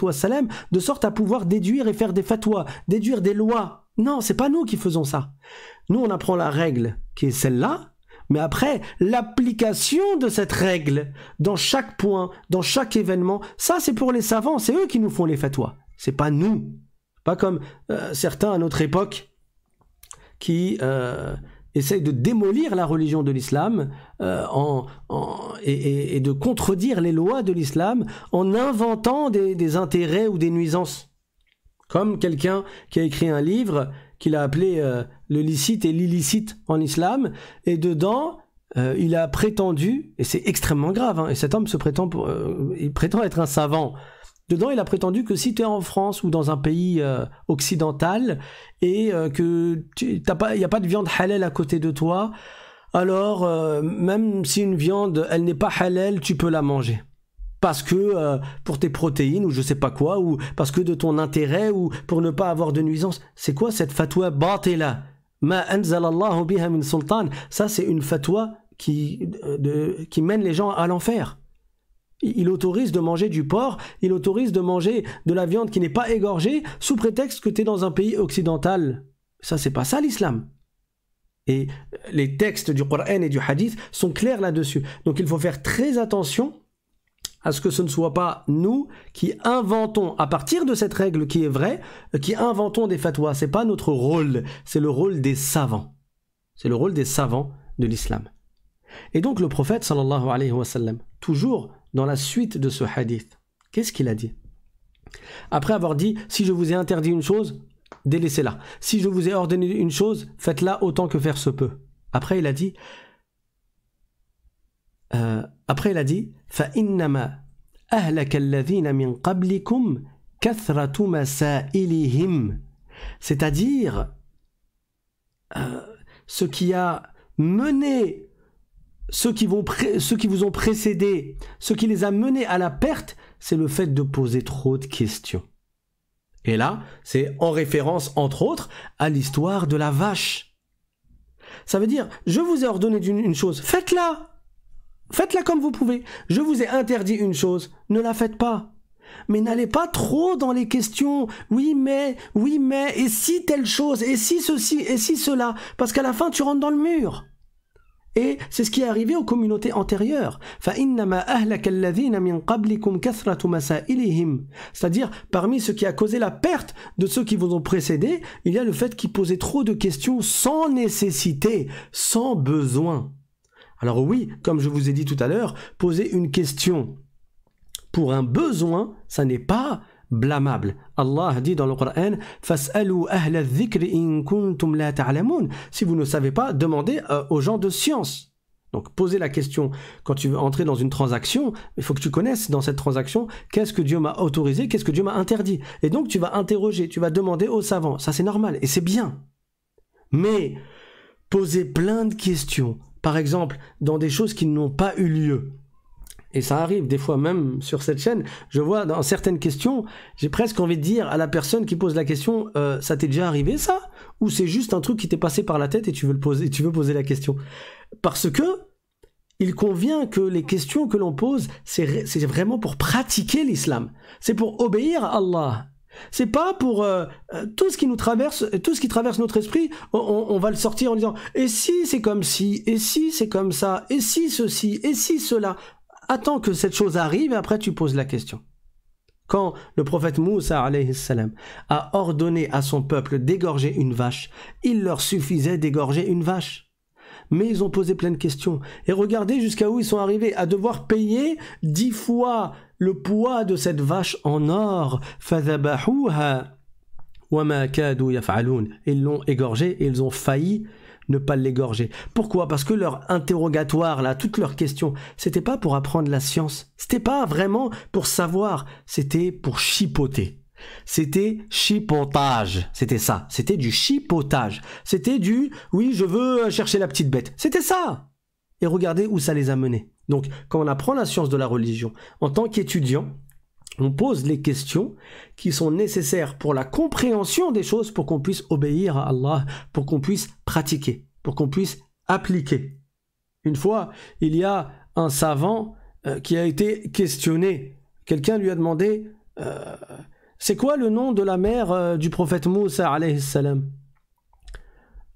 wassalam, de sorte à pouvoir déduire et faire des fatwas, déduire des lois. Non, c'est pas nous qui faisons ça. Nous on apprend la règle qui est celle-là, mais après, l'application de cette règle dans chaque point, dans chaque événement, ça c'est pour les savants, c'est eux qui nous font les fatwas. C'est pas nous. Pas comme euh, certains à notre époque qui euh, essayent de démolir la religion de l'islam euh, et, de contredire les lois de l'islam en inventant des, intérêts ou des nuisances. Comme quelqu'un qui a écrit un livre qu'il a appelé le licite et l'illicite en islam. Et dedans, il a prétendu, et c'est extrêmement grave, hein, et cet homme se prétend, prétend être un savant. Dedans, il a prétendu que si tu es en France ou dans un pays euh, occidental et euh, que qu'il n'y a pas de viande halal à côté de toi, alors euh, même si une viande, elle n'est pas halal, tu peux la manger. Parce que pour tes protéines ou je sais pas quoi, ou parce que de ton intérêt ou pour ne pas avoir de nuisance. C'est quoi cette fatwa batila Ma Ça, c'est une fatwa qui, qui mène les gens à l'enfer il autorise de manger du porc, il autorise de manger de la viande qui n'est pas égorgée sous prétexte que tu es dans un pays occidental. Ça, c'est pas ça l'islam. Et les textes du Coran et du Hadith sont clairs là-dessus. Donc il faut faire très attention à ce que ce ne soit pas nous qui inventons, à partir de cette règle qui est vraie, qui inventons des fatwas. Ce n'est pas notre rôle, c'est le rôle des savants. C'est le rôle des savants de l'islam. Et donc le prophète sallallahu alayhi wa sallam, toujours dans la suite de ce hadith. Qu'est-ce qu'il a dit Après avoir dit, si je vous ai interdit une chose, délaissez-la. Si je vous ai ordonné une chose, faites-la autant que faire se peut. Après, il a dit, euh, après, il a dit, C'est-à-dire, euh, ce qui a mené ceux qui, vont ceux qui vous ont précédé, ce qui les a menés à la perte, c'est le fait de poser trop de questions. Et là, c'est en référence, entre autres, à l'histoire de la vache. Ça veut dire, je vous ai ordonné une chose, faites-la Faites-la comme vous pouvez. Je vous ai interdit une chose, ne la faites pas. Mais n'allez pas trop dans les questions. Oui, mais, oui, mais, et si telle chose, et si ceci, et si cela, parce qu'à la fin, tu rentres dans le mur. Et c'est ce qui est arrivé aux communautés antérieures. C'est-à-dire, parmi ce qui a causé la perte de ceux qui vous ont précédé, il y a le fait qu'ils posaient trop de questions sans nécessité, sans besoin. Alors oui, comme je vous ai dit tout à l'heure, poser une question pour un besoin, ça n'est pas blâmable. Allah dit dans le Coran Si vous ne savez pas, demandez euh, aux gens de science. Donc posez la question, quand tu veux entrer dans une transaction, il faut que tu connaisses dans cette transaction qu'est-ce que Dieu m'a autorisé, qu'est-ce que Dieu m'a interdit. Et donc tu vas interroger, tu vas demander aux savants. Ça c'est normal et c'est bien. Mais poser plein de questions, par exemple dans des choses qui n'ont pas eu lieu, et ça arrive des fois même sur cette chaîne, je vois dans certaines questions, j'ai presque envie de dire à la personne qui pose la question, euh, ça t'est déjà arrivé ça Ou c'est juste un truc qui t'est passé par la tête et tu veux, poser, la question Parce que il convient que les questions que l'on pose, c'est vraiment pour pratiquer l'islam. C'est pour obéir à Allah. C'est pas pour euh, euh, tout ce qui nous traverse, tout ce qui traverse notre esprit, on, va le sortir en disant et si c'est comme si, et si c'est comme ça, et si ceci, et si cela attends que cette chose arrive et après tu poses la question. Quand le prophète Moussa a ordonné à son peuple d'égorger une vache, il leur suffisait d'égorger une vache. Mais ils ont posé plein de questions. Et regardez jusqu'à où ils sont arrivés, à devoir payer dix fois le poids de cette vache en or. Ils l'ont égorgée et ils ont failli ne pas l'égorger. Pourquoi Parce que leur interrogatoire, là, toutes leurs questions, c'était pas pour apprendre la science, c'était pas vraiment pour savoir, c'était pour chipoter. C'était chipotage, c'était ça, c'était du chipotage, c'était du oui, je veux euh, chercher la petite bête, c'était ça. Et regardez où ça les a menés. Donc, quand on apprend la science de la religion, en tant qu'étudiant, on pose les questions qui sont nécessaires pour la compréhension des choses, pour qu'on puisse obéir à Allah, pour qu'on puisse pratiquer, pour qu'on puisse appliquer. Une fois, il y a un savant euh, qui a été questionné. Quelqu'un lui a demandé euh, C'est quoi le nom de la mère euh, du prophète Moussa salam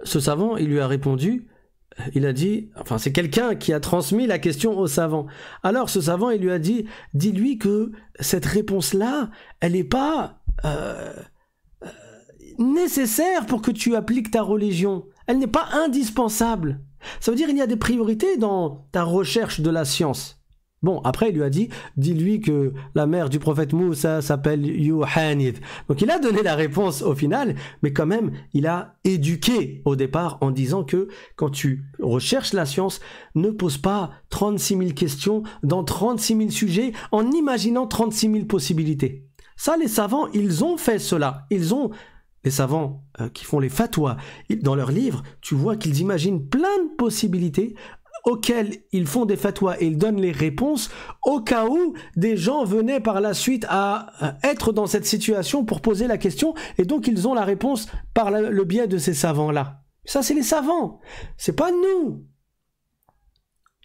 Ce savant, il lui a répondu il a dit, enfin c'est quelqu'un qui a transmis la question au savant. Alors ce savant, il lui a dit, dis-lui que cette réponse-là, elle n'est pas euh, euh, nécessaire pour que tu appliques ta religion. Elle n'est pas indispensable. Ça veut dire qu'il y a des priorités dans ta recherche de la science. Bon, après, il lui a dit, dis-lui que la mère du prophète Moussa s'appelle Yohanid. Donc il a donné la réponse au final, mais quand même, il a éduqué au départ en disant que quand tu recherches la science, ne pose pas 36 000 questions dans 36 000 sujets en imaginant 36 000 possibilités. Ça, les savants, ils ont fait cela. Ils ont les savants euh, qui font les fatwas, dans leurs livres, tu vois qu'ils imaginent plein de possibilités auxquels ils font des fatwas et ils donnent les réponses au cas où des gens venaient par la suite à être dans cette situation pour poser la question et donc ils ont la réponse par le biais de ces savants-là. Ça, c'est les savants, c'est pas nous.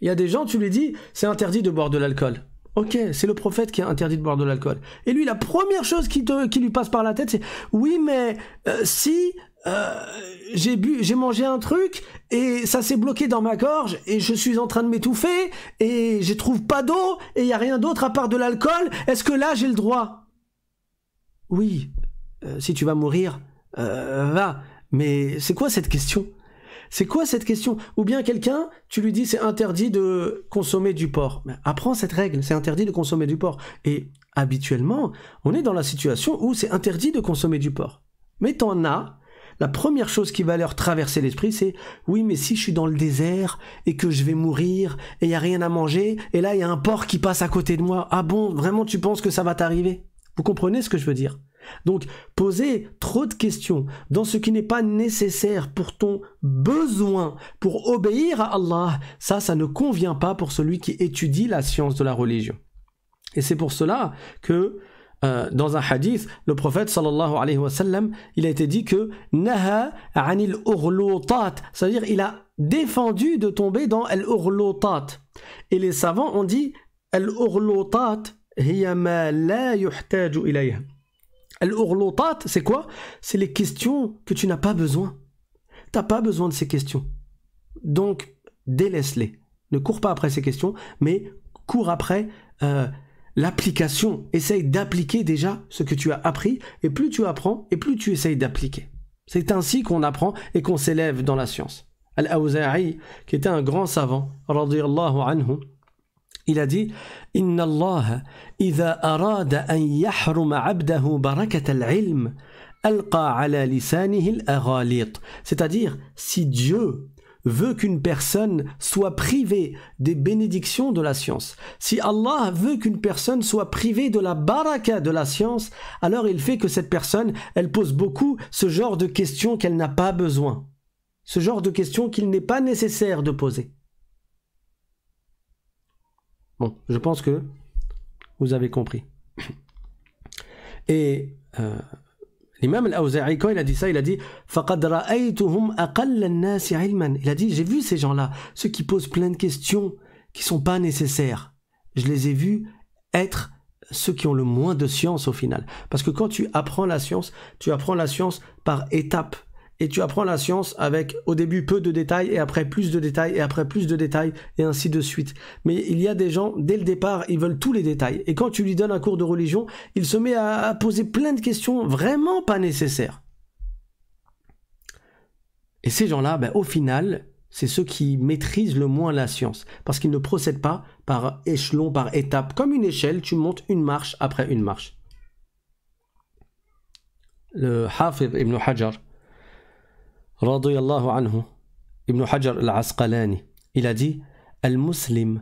Il y a des gens, tu lui dis, c'est interdit de boire de l'alcool. Ok, c'est le prophète qui a interdit de boire de l'alcool. Et lui, la première chose qui, lui passe par la tête, c'est oui, mais euh, si euh, j'ai bu, j'ai mangé un truc et ça s'est bloqué dans ma gorge et je suis en train de m'étouffer et je trouve pas d'eau et il y a rien d'autre à part de l'alcool. Est-ce que là j'ai le droit Oui, euh, si tu vas mourir, va. Mais c'est quoi cette question c'est quoi cette question Ou bien quelqu'un, tu lui dis c'est interdit de consommer du porc. apprends cette règle, c'est interdit de consommer du porc. Et habituellement, on est dans la situation où c'est interdit de consommer du porc. Mais t'en as, la première chose qui va leur traverser l'esprit, c'est oui, mais si je suis dans le désert et que je vais mourir et il n'y a rien à manger, et là il y a un porc qui passe à côté de moi, ah bon, vraiment tu penses que ça va t'arriver Vous comprenez ce que je veux dire donc, poser trop de questions dans ce qui n'est pas nécessaire pour ton besoin, pour obéir à Allah, ça, ça ne convient pas pour celui qui étudie la science de la religion. Et c'est pour cela que euh, dans un hadith, le prophète sallallahu alayhi wa sallam, il a été dit que Naha anil c'est-à-dire il a défendu de tomber dans al Et les savants ont dit al ma la al c'est quoi C'est les questions que tu n'as pas besoin. Tu T'as pas besoin de ces questions. Donc, délaisse-les. Ne cours pas après ces questions, mais cours après euh, l'application. Essaye d'appliquer déjà ce que tu as appris, et plus tu apprends, et plus tu essayes d'appliquer. C'est ainsi qu'on apprend et qu'on s'élève dans la science. Al-Awza'i, qui était un grand savant, anhu, il a dit Inna C'est-à-dire, si Dieu veut qu'une personne soit privée des bénédictions de la science. Si Allah veut qu'une personne soit privée de la baraka de la science, alors il fait que cette personne, elle pose beaucoup ce genre de questions qu'elle n'a pas besoin. Ce genre de questions qu'il n'est pas nécessaire de poser. Bon, je pense que vous avez compris. Et euh, l'imam al quand il a dit ça, il a dit Il a dit J'ai vu ces gens-là, ceux qui posent plein de questions qui ne sont pas nécessaires. Je les ai vus être ceux qui ont le moins de science au final. Parce que quand tu apprends la science, tu apprends la science par étapes et tu apprends la science avec au début peu de détails et après plus de détails et après plus de détails et ainsi de suite. Mais il y a des gens, dès le départ, ils veulent tous les détails. Et quand tu lui donnes un cours de religion, il se met à, poser plein de questions vraiment pas nécessaires. Et ces gens-là, ben, au final, c'est ceux qui maîtrisent le moins la science, parce qu'ils ne procèdent pas par échelon, par étape. Comme une échelle, tu montes une marche après une marche. Le ibn Hajar, anhu, al-Asqalani, il a dit dire le musulman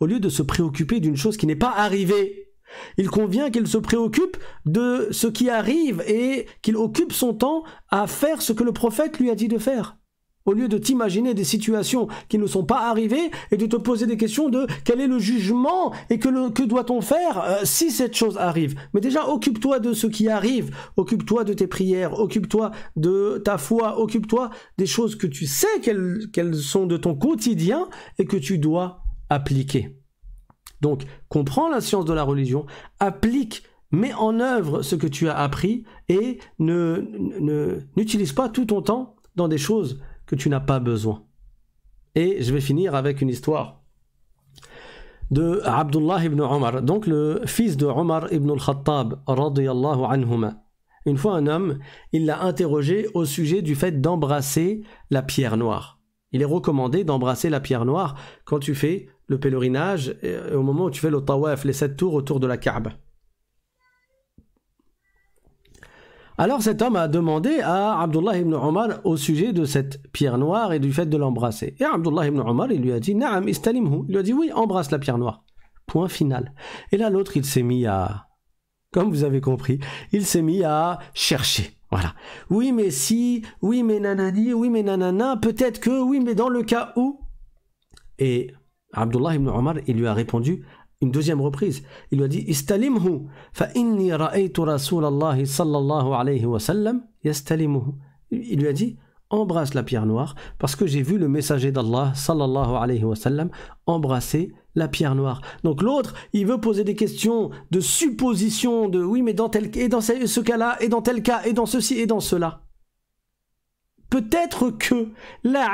au lieu de se préoccuper d'une chose qui n'est pas arrivée il convient qu'il se préoccupe de ce qui arrive et qu'il occupe son temps à faire ce que le prophète lui a dit de faire au lieu de t'imaginer des situations qui ne sont pas arrivées et de te poser des questions de quel est le jugement et que, doit-on faire euh, si cette chose arrive. Mais déjà, occupe-toi de ce qui arrive, occupe-toi de tes prières, occupe-toi de ta foi, occupe-toi des choses que tu sais qu'elles sont de ton quotidien et que tu dois appliquer. Donc, comprends la science de la religion, applique mets en œuvre ce que tu as appris et ne n'utilise pas tout ton temps dans des choses que tu n'as pas besoin. Et je vais finir avec une histoire de Abdullah ibn Omar, donc le fils de Omar ibn al-Khattab, anhuma. Une fois un homme, il l'a interrogé au sujet du fait d'embrasser la pierre noire. Il est recommandé d'embrasser la pierre noire quand tu fais le pèlerinage et euh, au moment où tu fais le tawaf, les sept tours autour de la Kaaba. Alors cet homme a demandé à Abdullah ibn Omar au sujet de cette pierre noire et du fait de l'embrasser. Et Abdullah ibn Omar, il lui a dit Il lui a dit oui, embrasse la pierre noire. Point final. Et là, l'autre, il s'est mis à. Comme vous avez compris, il s'est mis à chercher. Voilà. Oui, mais si, oui, mais nanani, oui, mais nanana, peut-être que, oui, mais dans le cas où. Et Abdullah ibn Omar, il lui a répondu une deuxième reprise. Il lui a dit sallallahu alayhi wa Il lui a dit Embrasse la pierre noire, parce que j'ai vu le messager d'Allah sallallahu alayhi wa embrasser la pierre noire. Donc l'autre, il veut poser des questions de supposition, de oui, mais dans tel et dans ce, cas-là, et dans tel cas, et dans ceci, et dans cela. Peut-être que, la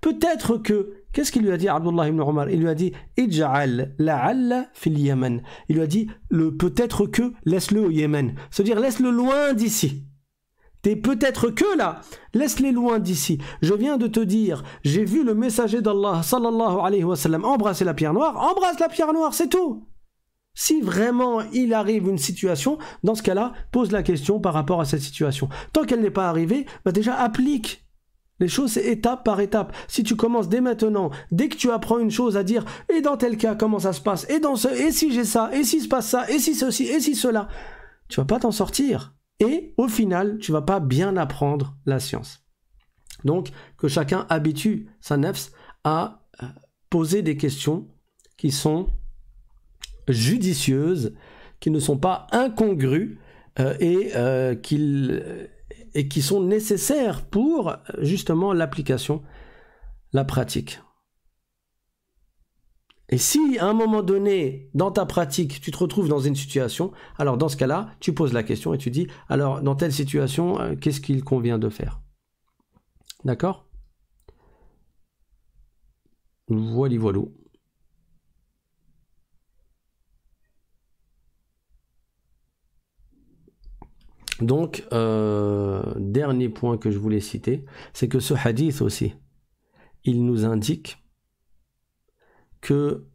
peut-être que Qu'est-ce qu'il lui a dit Abdullah ibn Omar Il lui a dit Ij'al la'alla fil Yémen. Il lui a dit le peut-être que laisse-le au Yémen. C'est-à-dire laisse-le loin d'ici. T'es peut-être que là, laisse-les loin d'ici. Je viens de te dire, j'ai vu le messager d'Allah sallallahu alayhi wa sallam embrasser la pierre noire, embrasse la pierre noire, c'est tout. Si vraiment il arrive une situation, dans ce cas-là, pose la question par rapport à cette situation. Tant qu'elle n'est pas arrivée, bah déjà applique les choses, c'est étape par étape. Si tu commences dès maintenant, dès que tu apprends une chose à dire, et dans tel cas, comment ça se passe, et dans ce, et si j'ai ça, et si se passe ça, et si ceci, et si cela, tu vas pas t'en sortir. Et au final, tu vas pas bien apprendre la science. Donc, que chacun habitue sa nefs à euh, poser des questions qui sont judicieuses, qui ne sont pas incongrues, euh, et qui... Euh, qu'il et qui sont nécessaires pour justement l'application, la pratique. Et si à un moment donné, dans ta pratique, tu te retrouves dans une situation, alors dans ce cas-là, tu poses la question et tu dis, alors dans telle situation, euh, qu'est-ce qu'il convient de faire D'accord Voilà, voilà. Donc, euh, dernier point que je voulais citer, c'est que ce hadith aussi, il nous indique que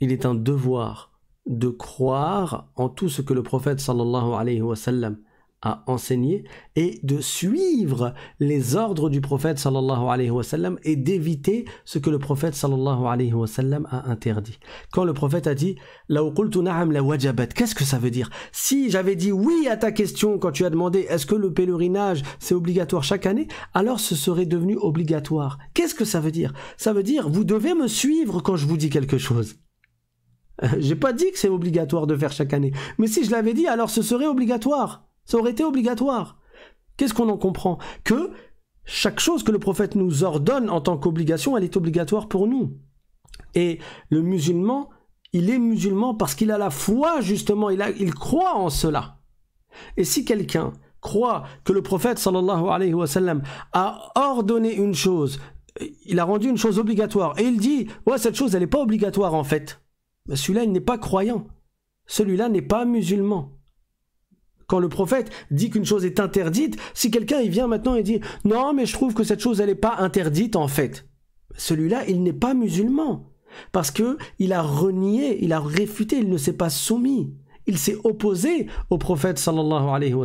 il est un devoir de croire en tout ce que le prophète sallallahu alayhi wa sallam à enseigner et de suivre les ordres du prophète sallallahu alayhi wa sallam et d'éviter ce que le prophète sallallahu alayhi wa sallam a interdit. Quand le prophète a dit qu'est-ce que ça veut dire Si j'avais dit oui à ta question quand tu as demandé est-ce que le pèlerinage c'est obligatoire chaque année, alors ce serait devenu obligatoire. Qu'est-ce que ça veut dire Ça veut dire vous devez me suivre quand je vous dis quelque chose. Euh, j'ai pas dit que c'est obligatoire de faire chaque année, mais si je l'avais dit alors ce serait obligatoire. Ça aurait été obligatoire. Qu'est-ce qu'on en comprend Que chaque chose que le prophète nous ordonne en tant qu'obligation, elle est obligatoire pour nous. Et le musulman, il est musulman parce qu'il a la foi, justement, il, croit en cela. Et si quelqu'un croit que le prophète sallallahu alayhi wa sallam a ordonné une chose, il a rendu une chose obligatoire, et il dit, ouais, cette chose, elle n'est pas obligatoire en fait. celui-là, il n'est pas croyant. Celui-là n'est pas musulman. Quand le prophète dit qu'une chose est interdite, si quelqu'un il vient maintenant et dit non mais je trouve que cette chose elle n'est pas interdite en fait, celui-là il n'est pas musulman parce que il a renié, il a réfuté, il ne s'est pas soumis, il s'est opposé au prophète sallallahu alayhi wa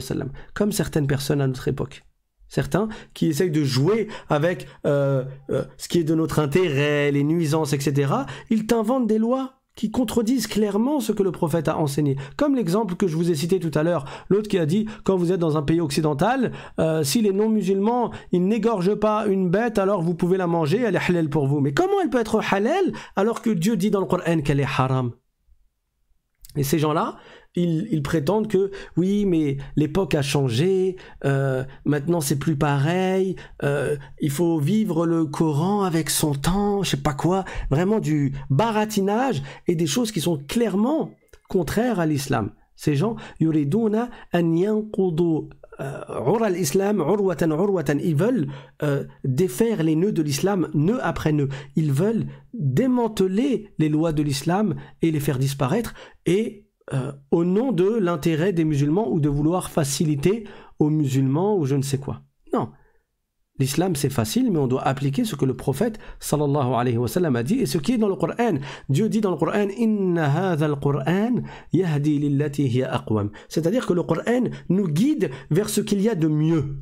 comme certaines personnes à notre époque certains qui essayent de jouer avec euh, euh, ce qui est de notre intérêt, les nuisances, etc. Ils t'inventent des lois qui contredisent clairement ce que le prophète a enseigné. Comme l'exemple que je vous ai cité tout à l'heure, l'autre qui a dit, quand vous êtes dans un pays occidental, euh, si les non-musulmans, ils n'égorgent pas une bête, alors vous pouvez la manger, elle est halal pour vous. Mais comment elle peut être halal alors que Dieu dit dans le Coran qu'elle est haram Et ces gens-là, ils, prétendent que oui, mais l'époque a changé, euh, maintenant c'est plus pareil, euh, il faut vivre le Coran avec son temps, je sais pas quoi, vraiment du baratinage et des choses qui sont clairement contraires à l'islam. Ces gens, yuriduna an euh, l'islam, ils veulent défaire les nœuds de l'islam, nœud après nœud. Ils veulent démanteler les lois de l'islam et les faire disparaître. Et euh, au nom de l'intérêt des musulmans ou de vouloir faciliter aux musulmans ou je ne sais quoi. Non. L'islam c'est facile, mais on doit appliquer ce que le prophète sallallahu alayhi wa a dit et ce qui est dans le Coran. Dieu dit dans le Coran al C'est-à-dire que le Coran nous guide vers ce qu'il y a de mieux.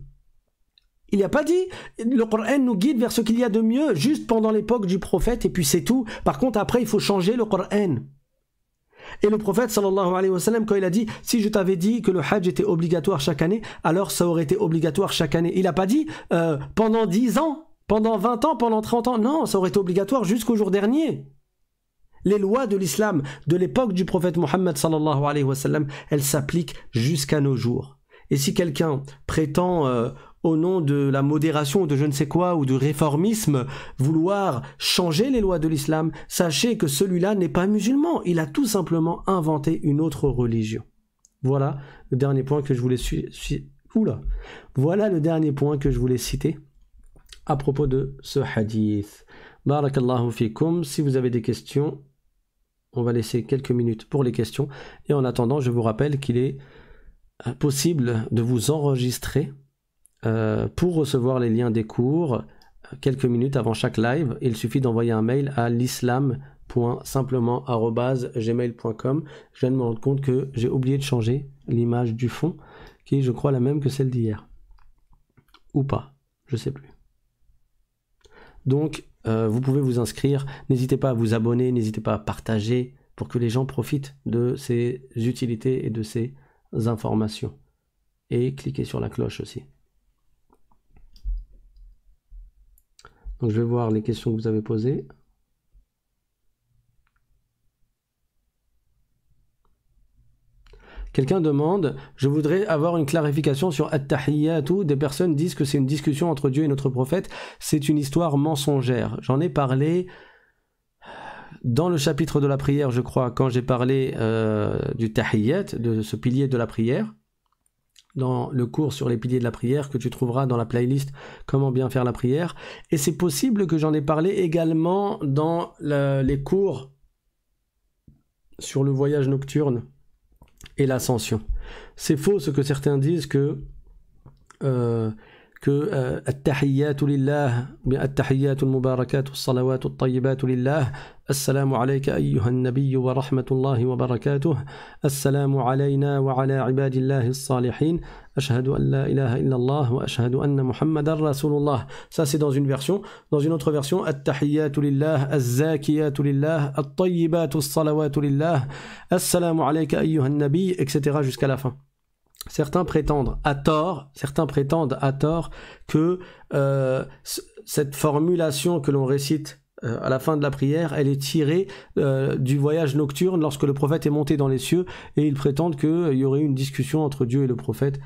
Il n'y a pas dit, le Coran nous guide vers ce qu'il y a de mieux juste pendant l'époque du prophète et puis c'est tout. Par contre, après, il faut changer le Coran. Et le prophète sallallahu alayhi wa sallam, quand il a dit Si je t'avais dit que le Hajj était obligatoire chaque année, alors ça aurait été obligatoire chaque année. Il n'a pas dit euh, pendant 10 ans, pendant 20 ans, pendant 30 ans. Non, ça aurait été obligatoire jusqu'au jour dernier. Les lois de l'islam de l'époque du prophète Mohammed sallallahu alayhi wa sallam, elles s'appliquent jusqu'à nos jours. Et si quelqu'un prétend euh, au nom de la modération ou de je ne sais quoi ou de réformisme, vouloir changer les lois de l'islam, sachez que celui-là n'est pas musulman. Il a tout simplement inventé une autre religion. Voilà le dernier point que je voulais Voilà le dernier point que je voulais citer à propos de ce hadith. Barakallahu Si vous avez des questions, on va laisser quelques minutes pour les questions. Et en attendant, je vous rappelle qu'il est euh, possible de vous enregistrer euh, pour recevoir les liens des cours euh, quelques minutes avant chaque live, il suffit d'envoyer un mail à l'islam.simplement.gmail.com. Je viens de me rendre compte que j'ai oublié de changer l'image du fond, qui est, je crois, la même que celle d'hier. Ou pas, je sais plus. Donc, euh, vous pouvez vous inscrire. N'hésitez pas à vous abonner, n'hésitez pas à partager pour que les gens profitent de ces utilités et de ces informations. Et cliquez sur la cloche aussi. Donc je vais voir les questions que vous avez posées. Quelqu'un demande, je voudrais avoir une clarification sur at où Des personnes disent que c'est une discussion entre Dieu et notre prophète. C'est une histoire mensongère. J'en ai parlé dans le chapitre de la prière, je crois, quand j'ai parlé euh, du Tahiyat, de ce pilier de la prière dans le cours sur les piliers de la prière que tu trouveras dans la playlist Comment bien faire la prière. Et c'est possible que j'en ai parlé également dans les cours sur le voyage nocturne et l'ascension. C'est faux ce que certains disent que euh, que آه، التحيات لله التحيات المباركات الصلوات الطيبات لله السلام عليك أيها النبي ورحمة الله وبركاته السلام علينا وعلى عباد الله الصالحين أشهد أن لا إله إلا الله وأشهد أن محمد رسول الله ça c'est dans une version dans une autre version التحيات لله الزاكيات لله الطيبات الصلوات لله السلام عليك أيها النبي etc jusqu'à la fin Certains prétendent à tort, certains prétendent à tort que euh, cette formulation que l'on récite euh, à la fin de la prière, elle est tirée euh, du voyage nocturne lorsque le prophète est monté dans les cieux et ils prétendent qu'il y aurait eu une discussion entre Dieu et le prophète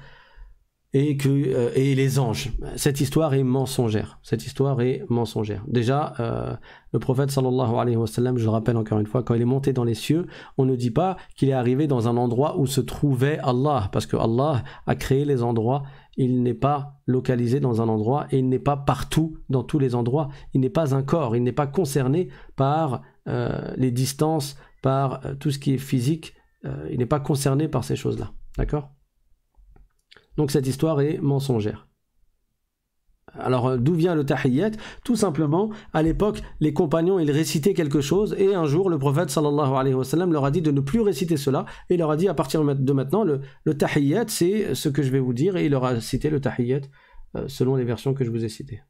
et, que, euh, et les anges. Cette histoire est mensongère. Cette histoire est mensongère. Déjà, euh, le prophète sallallahu alayhi wa sallam, je le rappelle encore une fois, quand il est monté dans les cieux, on ne dit pas qu'il est arrivé dans un endroit où se trouvait Allah, parce que Allah a créé les endroits. Il n'est pas localisé dans un endroit et il n'est pas partout dans tous les endroits. Il n'est pas un corps. Il n'est pas concerné par euh, les distances, par tout ce qui est physique. il n'est pas concerné par ces choses-là. D'accord donc cette histoire est mensongère. Alors euh, d'où vient le tahiyyat Tout simplement, à l'époque, les compagnons, ils récitaient quelque chose et un jour, le prophète sallallahu alayhi wa sallam leur a dit de ne plus réciter cela et leur a dit à partir de maintenant, le, le c'est ce que je vais vous dire et il leur a cité le tahiyyat euh, selon les versions que je vous ai citées.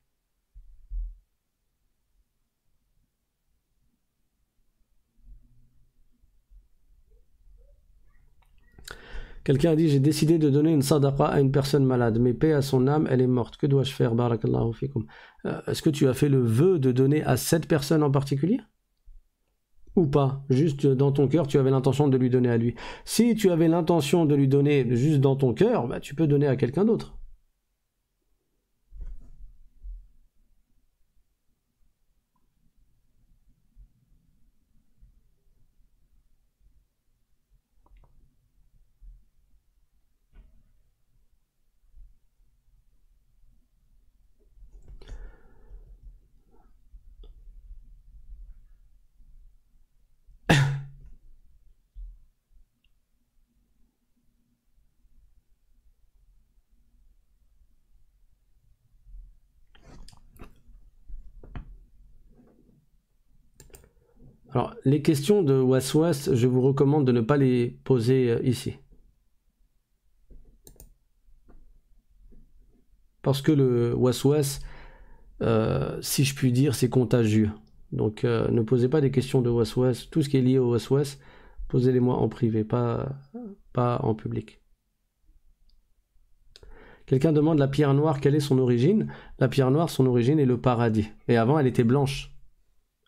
Quelqu'un a dit J'ai décidé de donner une sadaqa à une personne malade, mais paix à son âme, elle est morte. Que dois-je faire Barakallahu euh, Est-ce que tu as fait le vœu de donner à cette personne en particulier ou pas Juste dans ton cœur, tu avais l'intention de lui donner à lui. Si tu avais l'intention de lui donner juste dans ton cœur, bah, tu peux donner à quelqu'un d'autre. Alors, les questions de WasWas, je vous recommande de ne pas les poser euh, ici. Parce que le WasWas, euh, si je puis dire, c'est contagieux. Donc, euh, ne posez pas des questions de WasWas. Tout ce qui est lié au WasWas, posez-les-moi en privé, pas, pas en public. Quelqu'un demande la pierre noire, quelle est son origine La pierre noire, son origine est le paradis. Et avant, elle était blanche.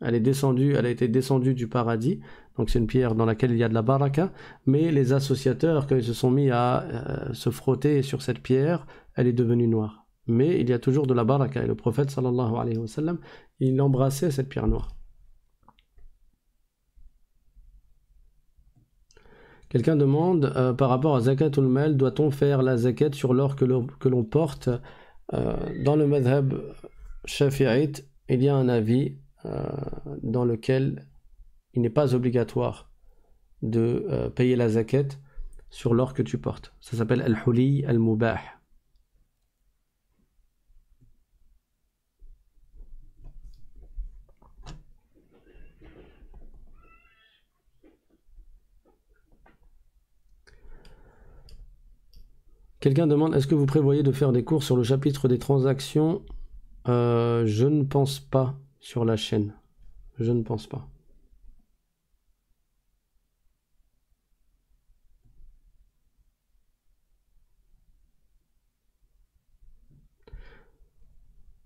Elle est descendue, elle a été descendue du paradis. Donc c'est une pierre dans laquelle il y a de la baraka. Mais les associateurs, quand ils se sont mis à euh, se frotter sur cette pierre, elle est devenue noire. Mais il y a toujours de la baraka. Et le prophète, sallallahu alayhi wa sallam, il embrassait cette pierre noire. Quelqu'un demande, euh, par rapport à zakatul mal, doit-on faire la zakat sur l'or que l'on porte euh, Dans le madhab shafi'ite, il y a un avis euh, dans lequel il n'est pas obligatoire de euh, payer la zakat sur l'or que tu portes. Ça s'appelle al-huli al-mubah. Quelqu'un demande est-ce que vous prévoyez de faire des cours sur le chapitre des transactions euh, Je ne pense pas sur la chaîne. Je ne pense pas.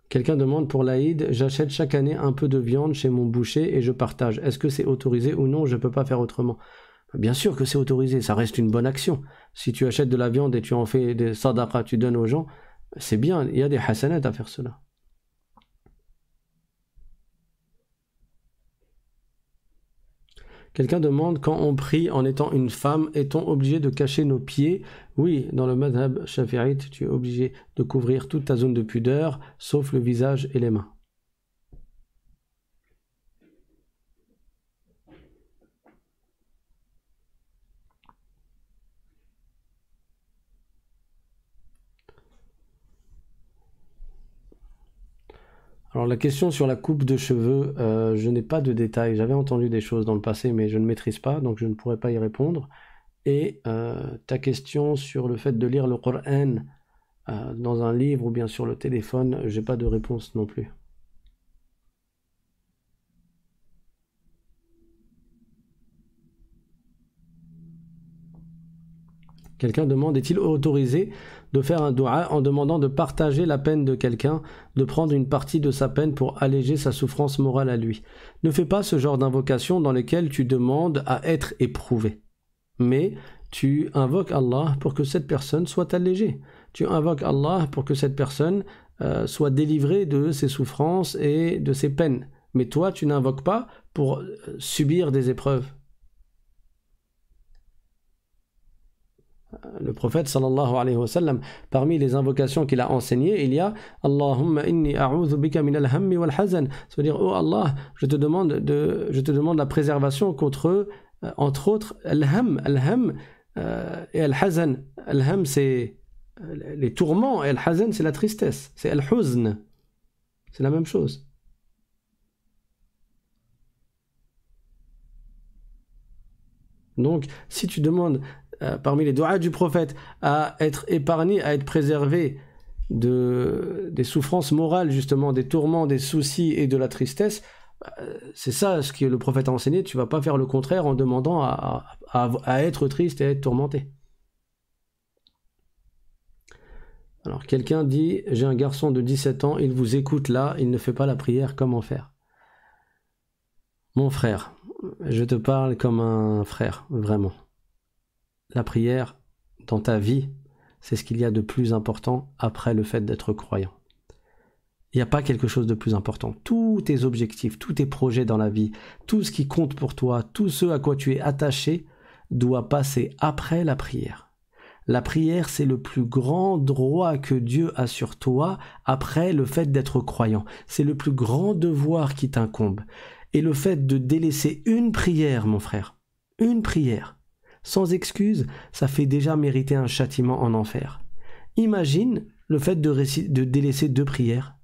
Quelqu'un demande pour l'Aïd, j'achète chaque année un peu de viande chez mon boucher et je partage. Est-ce que c'est autorisé ou non Je ne peux pas faire autrement. Bien sûr que c'est autorisé, ça reste une bonne action. Si tu achètes de la viande et tu en fais des sadaqa, tu donnes aux gens, c'est bien, il y a des hasanats à faire cela. Quelqu'un demande quand on prie en étant une femme, est-on obligé de cacher nos pieds Oui, dans le madhab shafi'ite, tu es obligé de couvrir toute ta zone de pudeur, sauf le visage et les mains. Alors la question sur la coupe de cheveux, euh, je n'ai pas de détails. J'avais entendu des choses dans le passé, mais je ne maîtrise pas, donc je ne pourrais pas y répondre. Et euh, ta question sur le fait de lire le Coran euh, dans un livre ou bien sur le téléphone, n'ai pas de réponse non plus. Quelqu'un demande est-il autorisé de faire un dua en demandant de partager la peine de quelqu'un, de prendre une partie de sa peine pour alléger sa souffrance morale à lui. Ne fais pas ce genre d'invocation dans lesquelles tu demandes à être éprouvé. Mais tu invoques Allah pour que cette personne soit allégée. Tu invoques Allah pour que cette personne euh, soit délivrée de ses souffrances et de ses peines. Mais toi, tu n'invoques pas pour euh, subir des épreuves. le prophète sallallahu alayhi wa sallam, parmi les invocations qu'il a enseignées, il y a Allahumma inni a'udhu bika min al-hammi wal hazan. C'est-à-dire, oh Allah, je te demande, de, je te demande la préservation contre, euh, entre autres, al-ham, euh, et al-hazan. al c'est euh, les tourments, et al-hazan, c'est la tristesse, c'est al-huzn. C'est la même chose. Donc, si tu demandes euh, parmi les doigts du prophète, à être épargné, à être préservé de, des souffrances morales, justement, des tourments, des soucis et de la tristesse, euh, c'est ça ce que le prophète a enseigné. Tu vas pas faire le contraire en demandant à, à être triste et à être tourmenté. Alors quelqu'un dit, j'ai un garçon de 17 ans, il vous écoute là, il ne fait pas la prière, comment faire Mon frère, je te parle comme un frère, vraiment la prière dans ta vie, c'est ce qu'il y a de plus important après le fait d'être croyant. Il n'y a pas quelque chose de plus important. Tous tes objectifs, tous tes projets dans la vie, tout ce qui compte pour toi, tout ce à quoi tu es attaché, doit passer après la prière. La prière, c'est le plus grand droit que Dieu a sur toi après le fait d'être croyant. C'est le plus grand devoir qui t'incombe. Et le fait de délaisser une prière, mon frère, une prière, sans excuse, ça fait déjà mériter un châtiment en enfer. Imagine le fait de, de délaisser deux prières.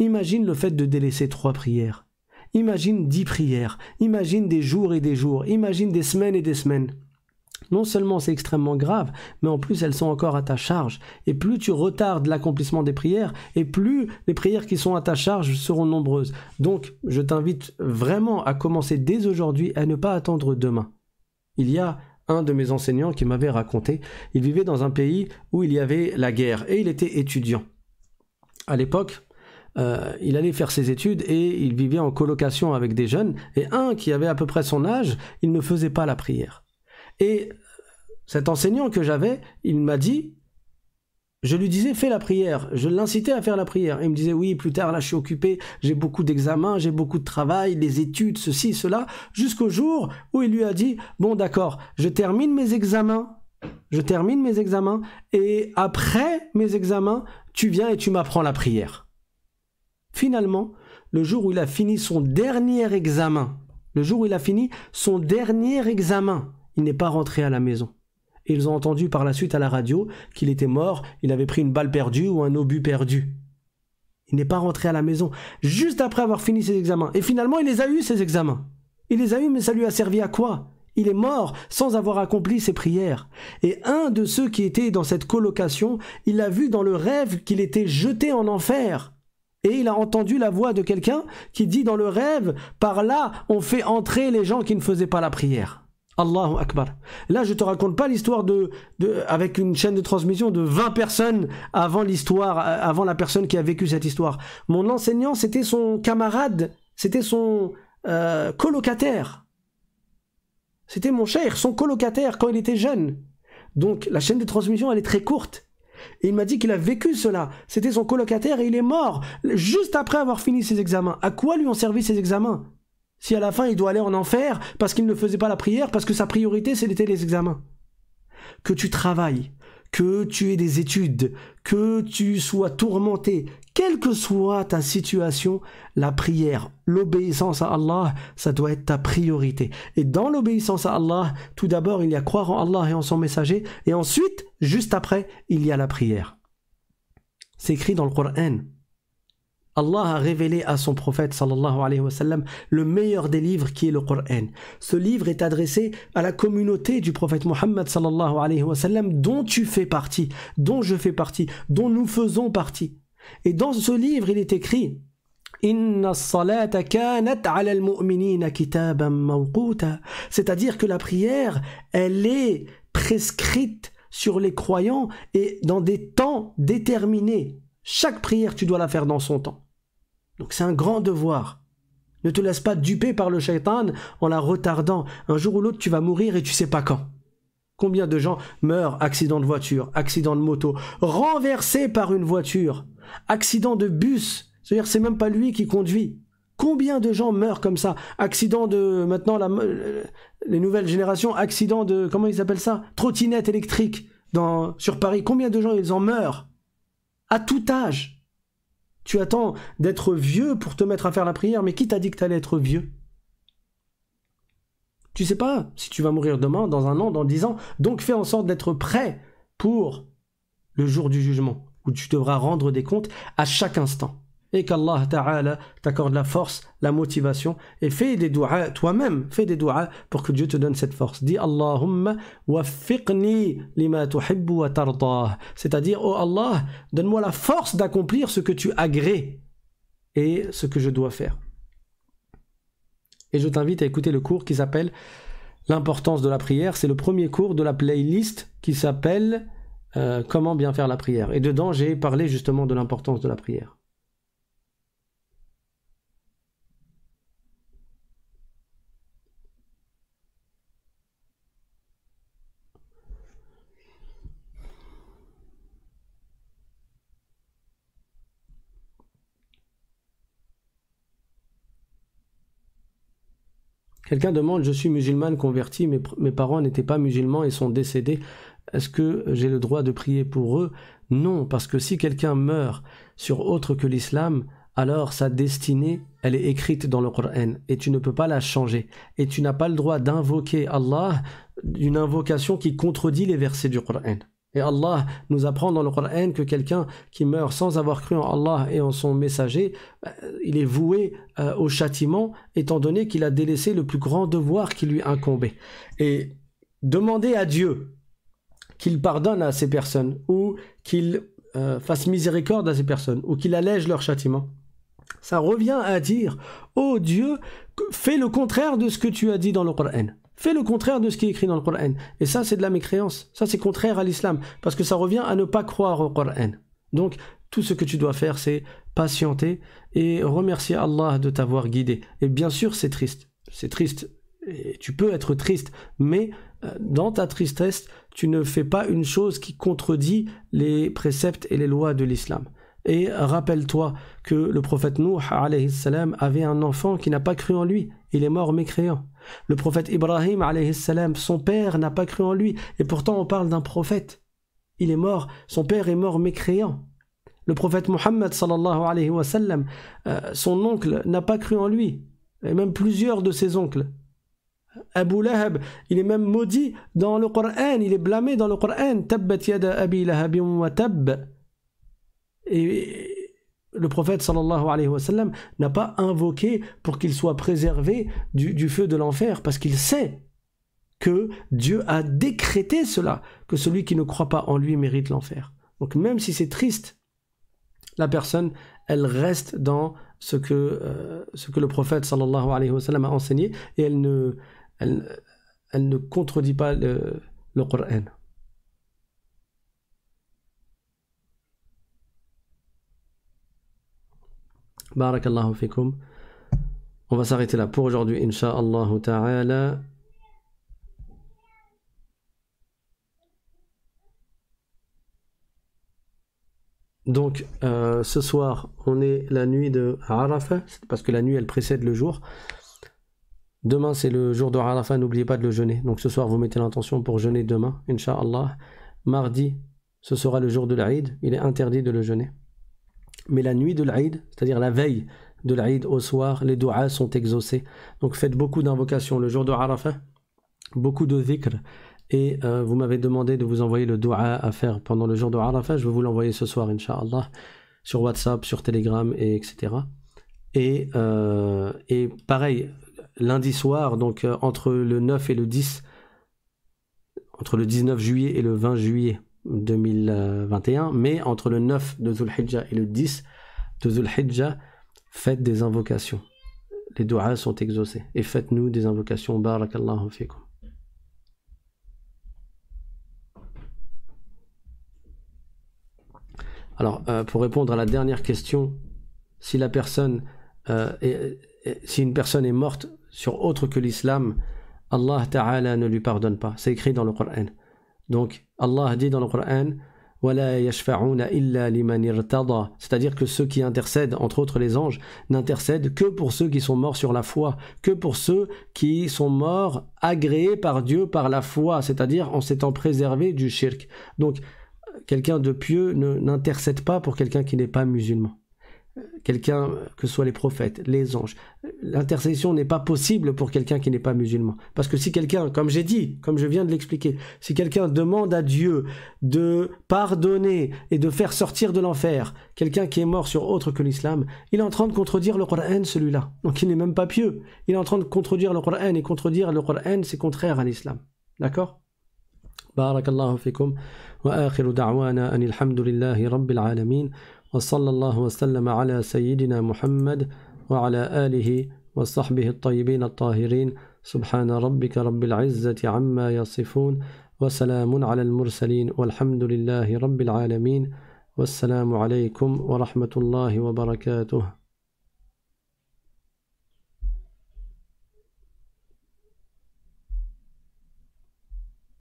Imagine le fait de délaisser trois prières. Imagine dix prières. Imagine des jours et des jours. Imagine des semaines et des semaines. Non seulement c'est extrêmement grave, mais en plus elles sont encore à ta charge. Et plus tu retardes l'accomplissement des prières, et plus les prières qui sont à ta charge seront nombreuses. Donc je t'invite vraiment à commencer dès aujourd'hui à ne pas attendre demain. Il y a un de mes enseignants qui m'avait raconté. Il vivait dans un pays où il y avait la guerre et il était étudiant. À l'époque, euh, il allait faire ses études et il vivait en colocation avec des jeunes. Et un qui avait à peu près son âge, il ne faisait pas la prière. Et cet enseignant que j'avais, il m'a dit je lui disais fais la prière, je l'incitais à faire la prière. Il me disait oui, plus tard là je suis occupé, j'ai beaucoup d'examens, j'ai beaucoup de travail, les études, ceci, cela, jusqu'au jour où il lui a dit bon d'accord, je termine mes examens, je termine mes examens et après mes examens, tu viens et tu m'apprends la prière. Finalement, le jour où il a fini son dernier examen, le jour où il a fini son dernier examen, il n'est pas rentré à la maison ils ont entendu par la suite à la radio qu'il était mort, il avait pris une balle perdue ou un obus perdu. Il n'est pas rentré à la maison juste après avoir fini ses examens. Et finalement, il les a eus, ses examens. Il les a eus, mais ça lui a servi à quoi Il est mort sans avoir accompli ses prières. Et un de ceux qui étaient dans cette colocation, il a vu dans le rêve qu'il était jeté en enfer. Et il a entendu la voix de quelqu'un qui dit dans le rêve, par là, on fait entrer les gens qui ne faisaient pas la prière. Allahu Akbar. Là, je te raconte pas l'histoire de, avec une chaîne de transmission de 20 personnes avant l'histoire, euh, avant la personne qui a vécu cette histoire. Mon enseignant, c'était son camarade, c'était son euh, colocataire. C'était mon cher, son colocataire quand il était jeune. Donc la chaîne de transmission, elle est très courte. il m'a dit qu'il a vécu cela. C'était son colocataire et il est mort juste après avoir fini ses examens. À quoi lui ont servi ses examens si à la fin il doit aller en enfer parce qu'il ne faisait pas la prière, parce que sa priorité c'était les examens. Que tu travailles, que tu aies des études, que tu sois tourmenté, quelle que soit ta situation, la prière, l'obéissance à Allah, ça doit être ta priorité. Et dans l'obéissance à Allah, tout d'abord il y a croire en Allah et en son messager, et ensuite, juste après, il y a la prière. C'est écrit dans le Coran. Allah a révélé à son prophète sallallahu alayhi wa sallam le meilleur des livres qui est le Coran. Ce livre est adressé à la communauté du prophète Muhammad sallallahu alayhi wa sallam dont tu fais partie, dont je fais partie, dont nous faisons partie. Et dans ce livre, il est écrit c'est-à-dire que la prière, elle est prescrite sur les croyants et dans des temps déterminés. Chaque prière, tu dois la faire dans son temps. Donc c'est un grand devoir. Ne te laisse pas duper par le shaitan en la retardant. Un jour ou l'autre, tu vas mourir et tu sais pas quand. Combien de gens meurent accident de voiture, accident de moto, renversé par une voiture, accident de bus, c'est-à-dire c'est même pas lui qui conduit. Combien de gens meurent comme ça Accident de maintenant la, euh, les nouvelles générations, accident de comment ils appellent ça Trottinette électrique dans, sur Paris. Combien de gens ils en meurent à tout âge tu attends d'être vieux pour te mettre à faire la prière, mais qui t'a dit que allais être vieux Tu sais pas si tu vas mourir demain, dans un an, dans dix ans. Donc fais en sorte d'être prêt pour le jour du jugement, où tu devras rendre des comptes à chaque instant et qu'Allah Ta'ala t'accorde la force, la motivation et fais des doigts toi-même, fais des doigts pour que Dieu te donne cette force. Dis Allahumma waffiqni lima tuhibbu wa C'est-à-dire, oh Allah, donne-moi la force d'accomplir ce que tu agrées et ce que je dois faire. Et je t'invite à écouter le cours qui s'appelle L'importance de la prière. C'est le premier cours de la playlist qui s'appelle euh, Comment bien faire la prière. Et dedans, j'ai parlé justement de l'importance de la prière. Quelqu'un demande, je suis musulmane converti, mes, mes parents n'étaient pas musulmans et sont décédés. Est-ce que j'ai le droit de prier pour eux Non, parce que si quelqu'un meurt sur autre que l'islam, alors sa destinée, elle est écrite dans le Coran et tu ne peux pas la changer. Et tu n'as pas le droit d'invoquer Allah d'une invocation qui contredit les versets du Coran. Et Allah nous apprend dans le Coran que quelqu'un qui meurt sans avoir cru en Allah et en son messager, euh, il est voué euh, au châtiment étant donné qu'il a délaissé le plus grand devoir qui lui incombait. Et demander à Dieu qu'il pardonne à ces personnes ou qu'il euh, fasse miséricorde à ces personnes ou qu'il allège leur châtiment. Ça revient à dire, ô oh Dieu, fais le contraire de ce que tu as dit dans le Coran. Fais le contraire de ce qui est écrit dans le Coran. Et ça, c'est de la mécréance. Ça, c'est contraire à l'islam. Parce que ça revient à ne pas croire au Coran. Donc, tout ce que tu dois faire, c'est patienter et remercier Allah de t'avoir guidé. Et bien sûr, c'est triste. C'est triste. tu peux être triste, mais euh, dans ta tristesse, tu ne fais pas une chose qui contredit les préceptes et les lois de l'islam. Et rappelle-toi que le prophète Nuh avait un enfant qui n'a pas cru en lui. Il est mort mécréant. Le prophète Ibrahim, salam, son père n'a pas cru en lui, et pourtant on parle d'un prophète. Il est mort, son père est mort mécréant. Le prophète Mohammed, euh, son oncle n'a pas cru en lui, et même plusieurs de ses oncles. Abu Lahab, il est même maudit dans le Coran, il est blâmé dans le Coran. Et, le prophète sallallahu alayhi wa sallam n'a pas invoqué pour qu'il soit préservé du, feu de l'enfer, parce qu'il sait que Dieu a décrété cela, que celui qui ne croit pas en lui mérite l'enfer. Donc même si c'est triste, la personne, elle reste dans ce que, euh, ce que le prophète sallallahu alayhi wa sallam a enseigné et elle ne, elle, ne contredit pas le, le Coran. Barakallahu fikum. On va s'arrêter là pour aujourd'hui, Inch'Allah ta'ala. Donc, euh, ce soir, on est la nuit de Arafat, parce que la nuit, elle précède le jour. Demain, c'est le jour de Arafat, n'oubliez pas de le jeûner. Donc, ce soir, vous mettez l'intention pour jeûner demain, Inch'Allah. Mardi, ce sera le jour de l'Aïd, il est interdit de le jeûner mais la nuit de l'Aïd, c'est-à-dire la veille de l'Aïd au soir, les du'as sont exaucés. Donc faites beaucoup d'invocations le jour de Arafat, beaucoup de dhikr. Et euh, vous m'avez demandé de vous envoyer le du'a à faire pendant le jour de Arafat. Je vais vous l'envoyer ce soir, Inch'Allah, sur WhatsApp, sur Telegram, et etc. Euh, et, pareil, lundi soir, donc euh, entre le 9 et le 10, entre le 19 juillet et le 20 juillet, 2021, mais entre le 9 de Zulhijjah et le 10 de Zulhijjah, faites des invocations. Les doigts sont exaucés. Et faites-nous des invocations. Barakallahu fikum. Alors, euh, pour répondre à la dernière question, si la personne, euh, si une personne est morte sur autre que l'islam, Allah Ta'ala ne lui pardonne pas. C'est écrit dans le Coran. Donc, Allah dit dans le Coran c'est-à-dire que ceux qui intercèdent, entre autres les anges, n'intercèdent que pour ceux qui sont morts sur la foi, que pour ceux qui sont morts agréés par Dieu par la foi, c'est-à-dire en s'étant préservés du shirk. Donc, quelqu'un de pieux n'intercède pas pour quelqu'un qui n'est pas musulman quelqu'un, que soient les prophètes, les anges. L'intercession n'est pas possible pour quelqu'un qui n'est pas musulman. Parce que si quelqu'un, comme j'ai dit, comme je viens de l'expliquer, si quelqu'un demande à Dieu de pardonner et de faire sortir de l'enfer quelqu'un qui est mort sur autre que l'islam, il est en train de contredire le Coran, celui-là. Donc il n'est même pas pieux. Il est en train de contredire le Coran et contredire le Coran, c'est contraire à l'islam. D'accord Barakallahu wa rabbil وصلى الله وسلم على سيدنا محمد وعلى آله وصحبه الطيبين الطاهرين سبحان ربك رب العزة عما يصفون وسلام على المرسلين والحمد لله رب العالمين والسلام عليكم ورحمة الله وبركاته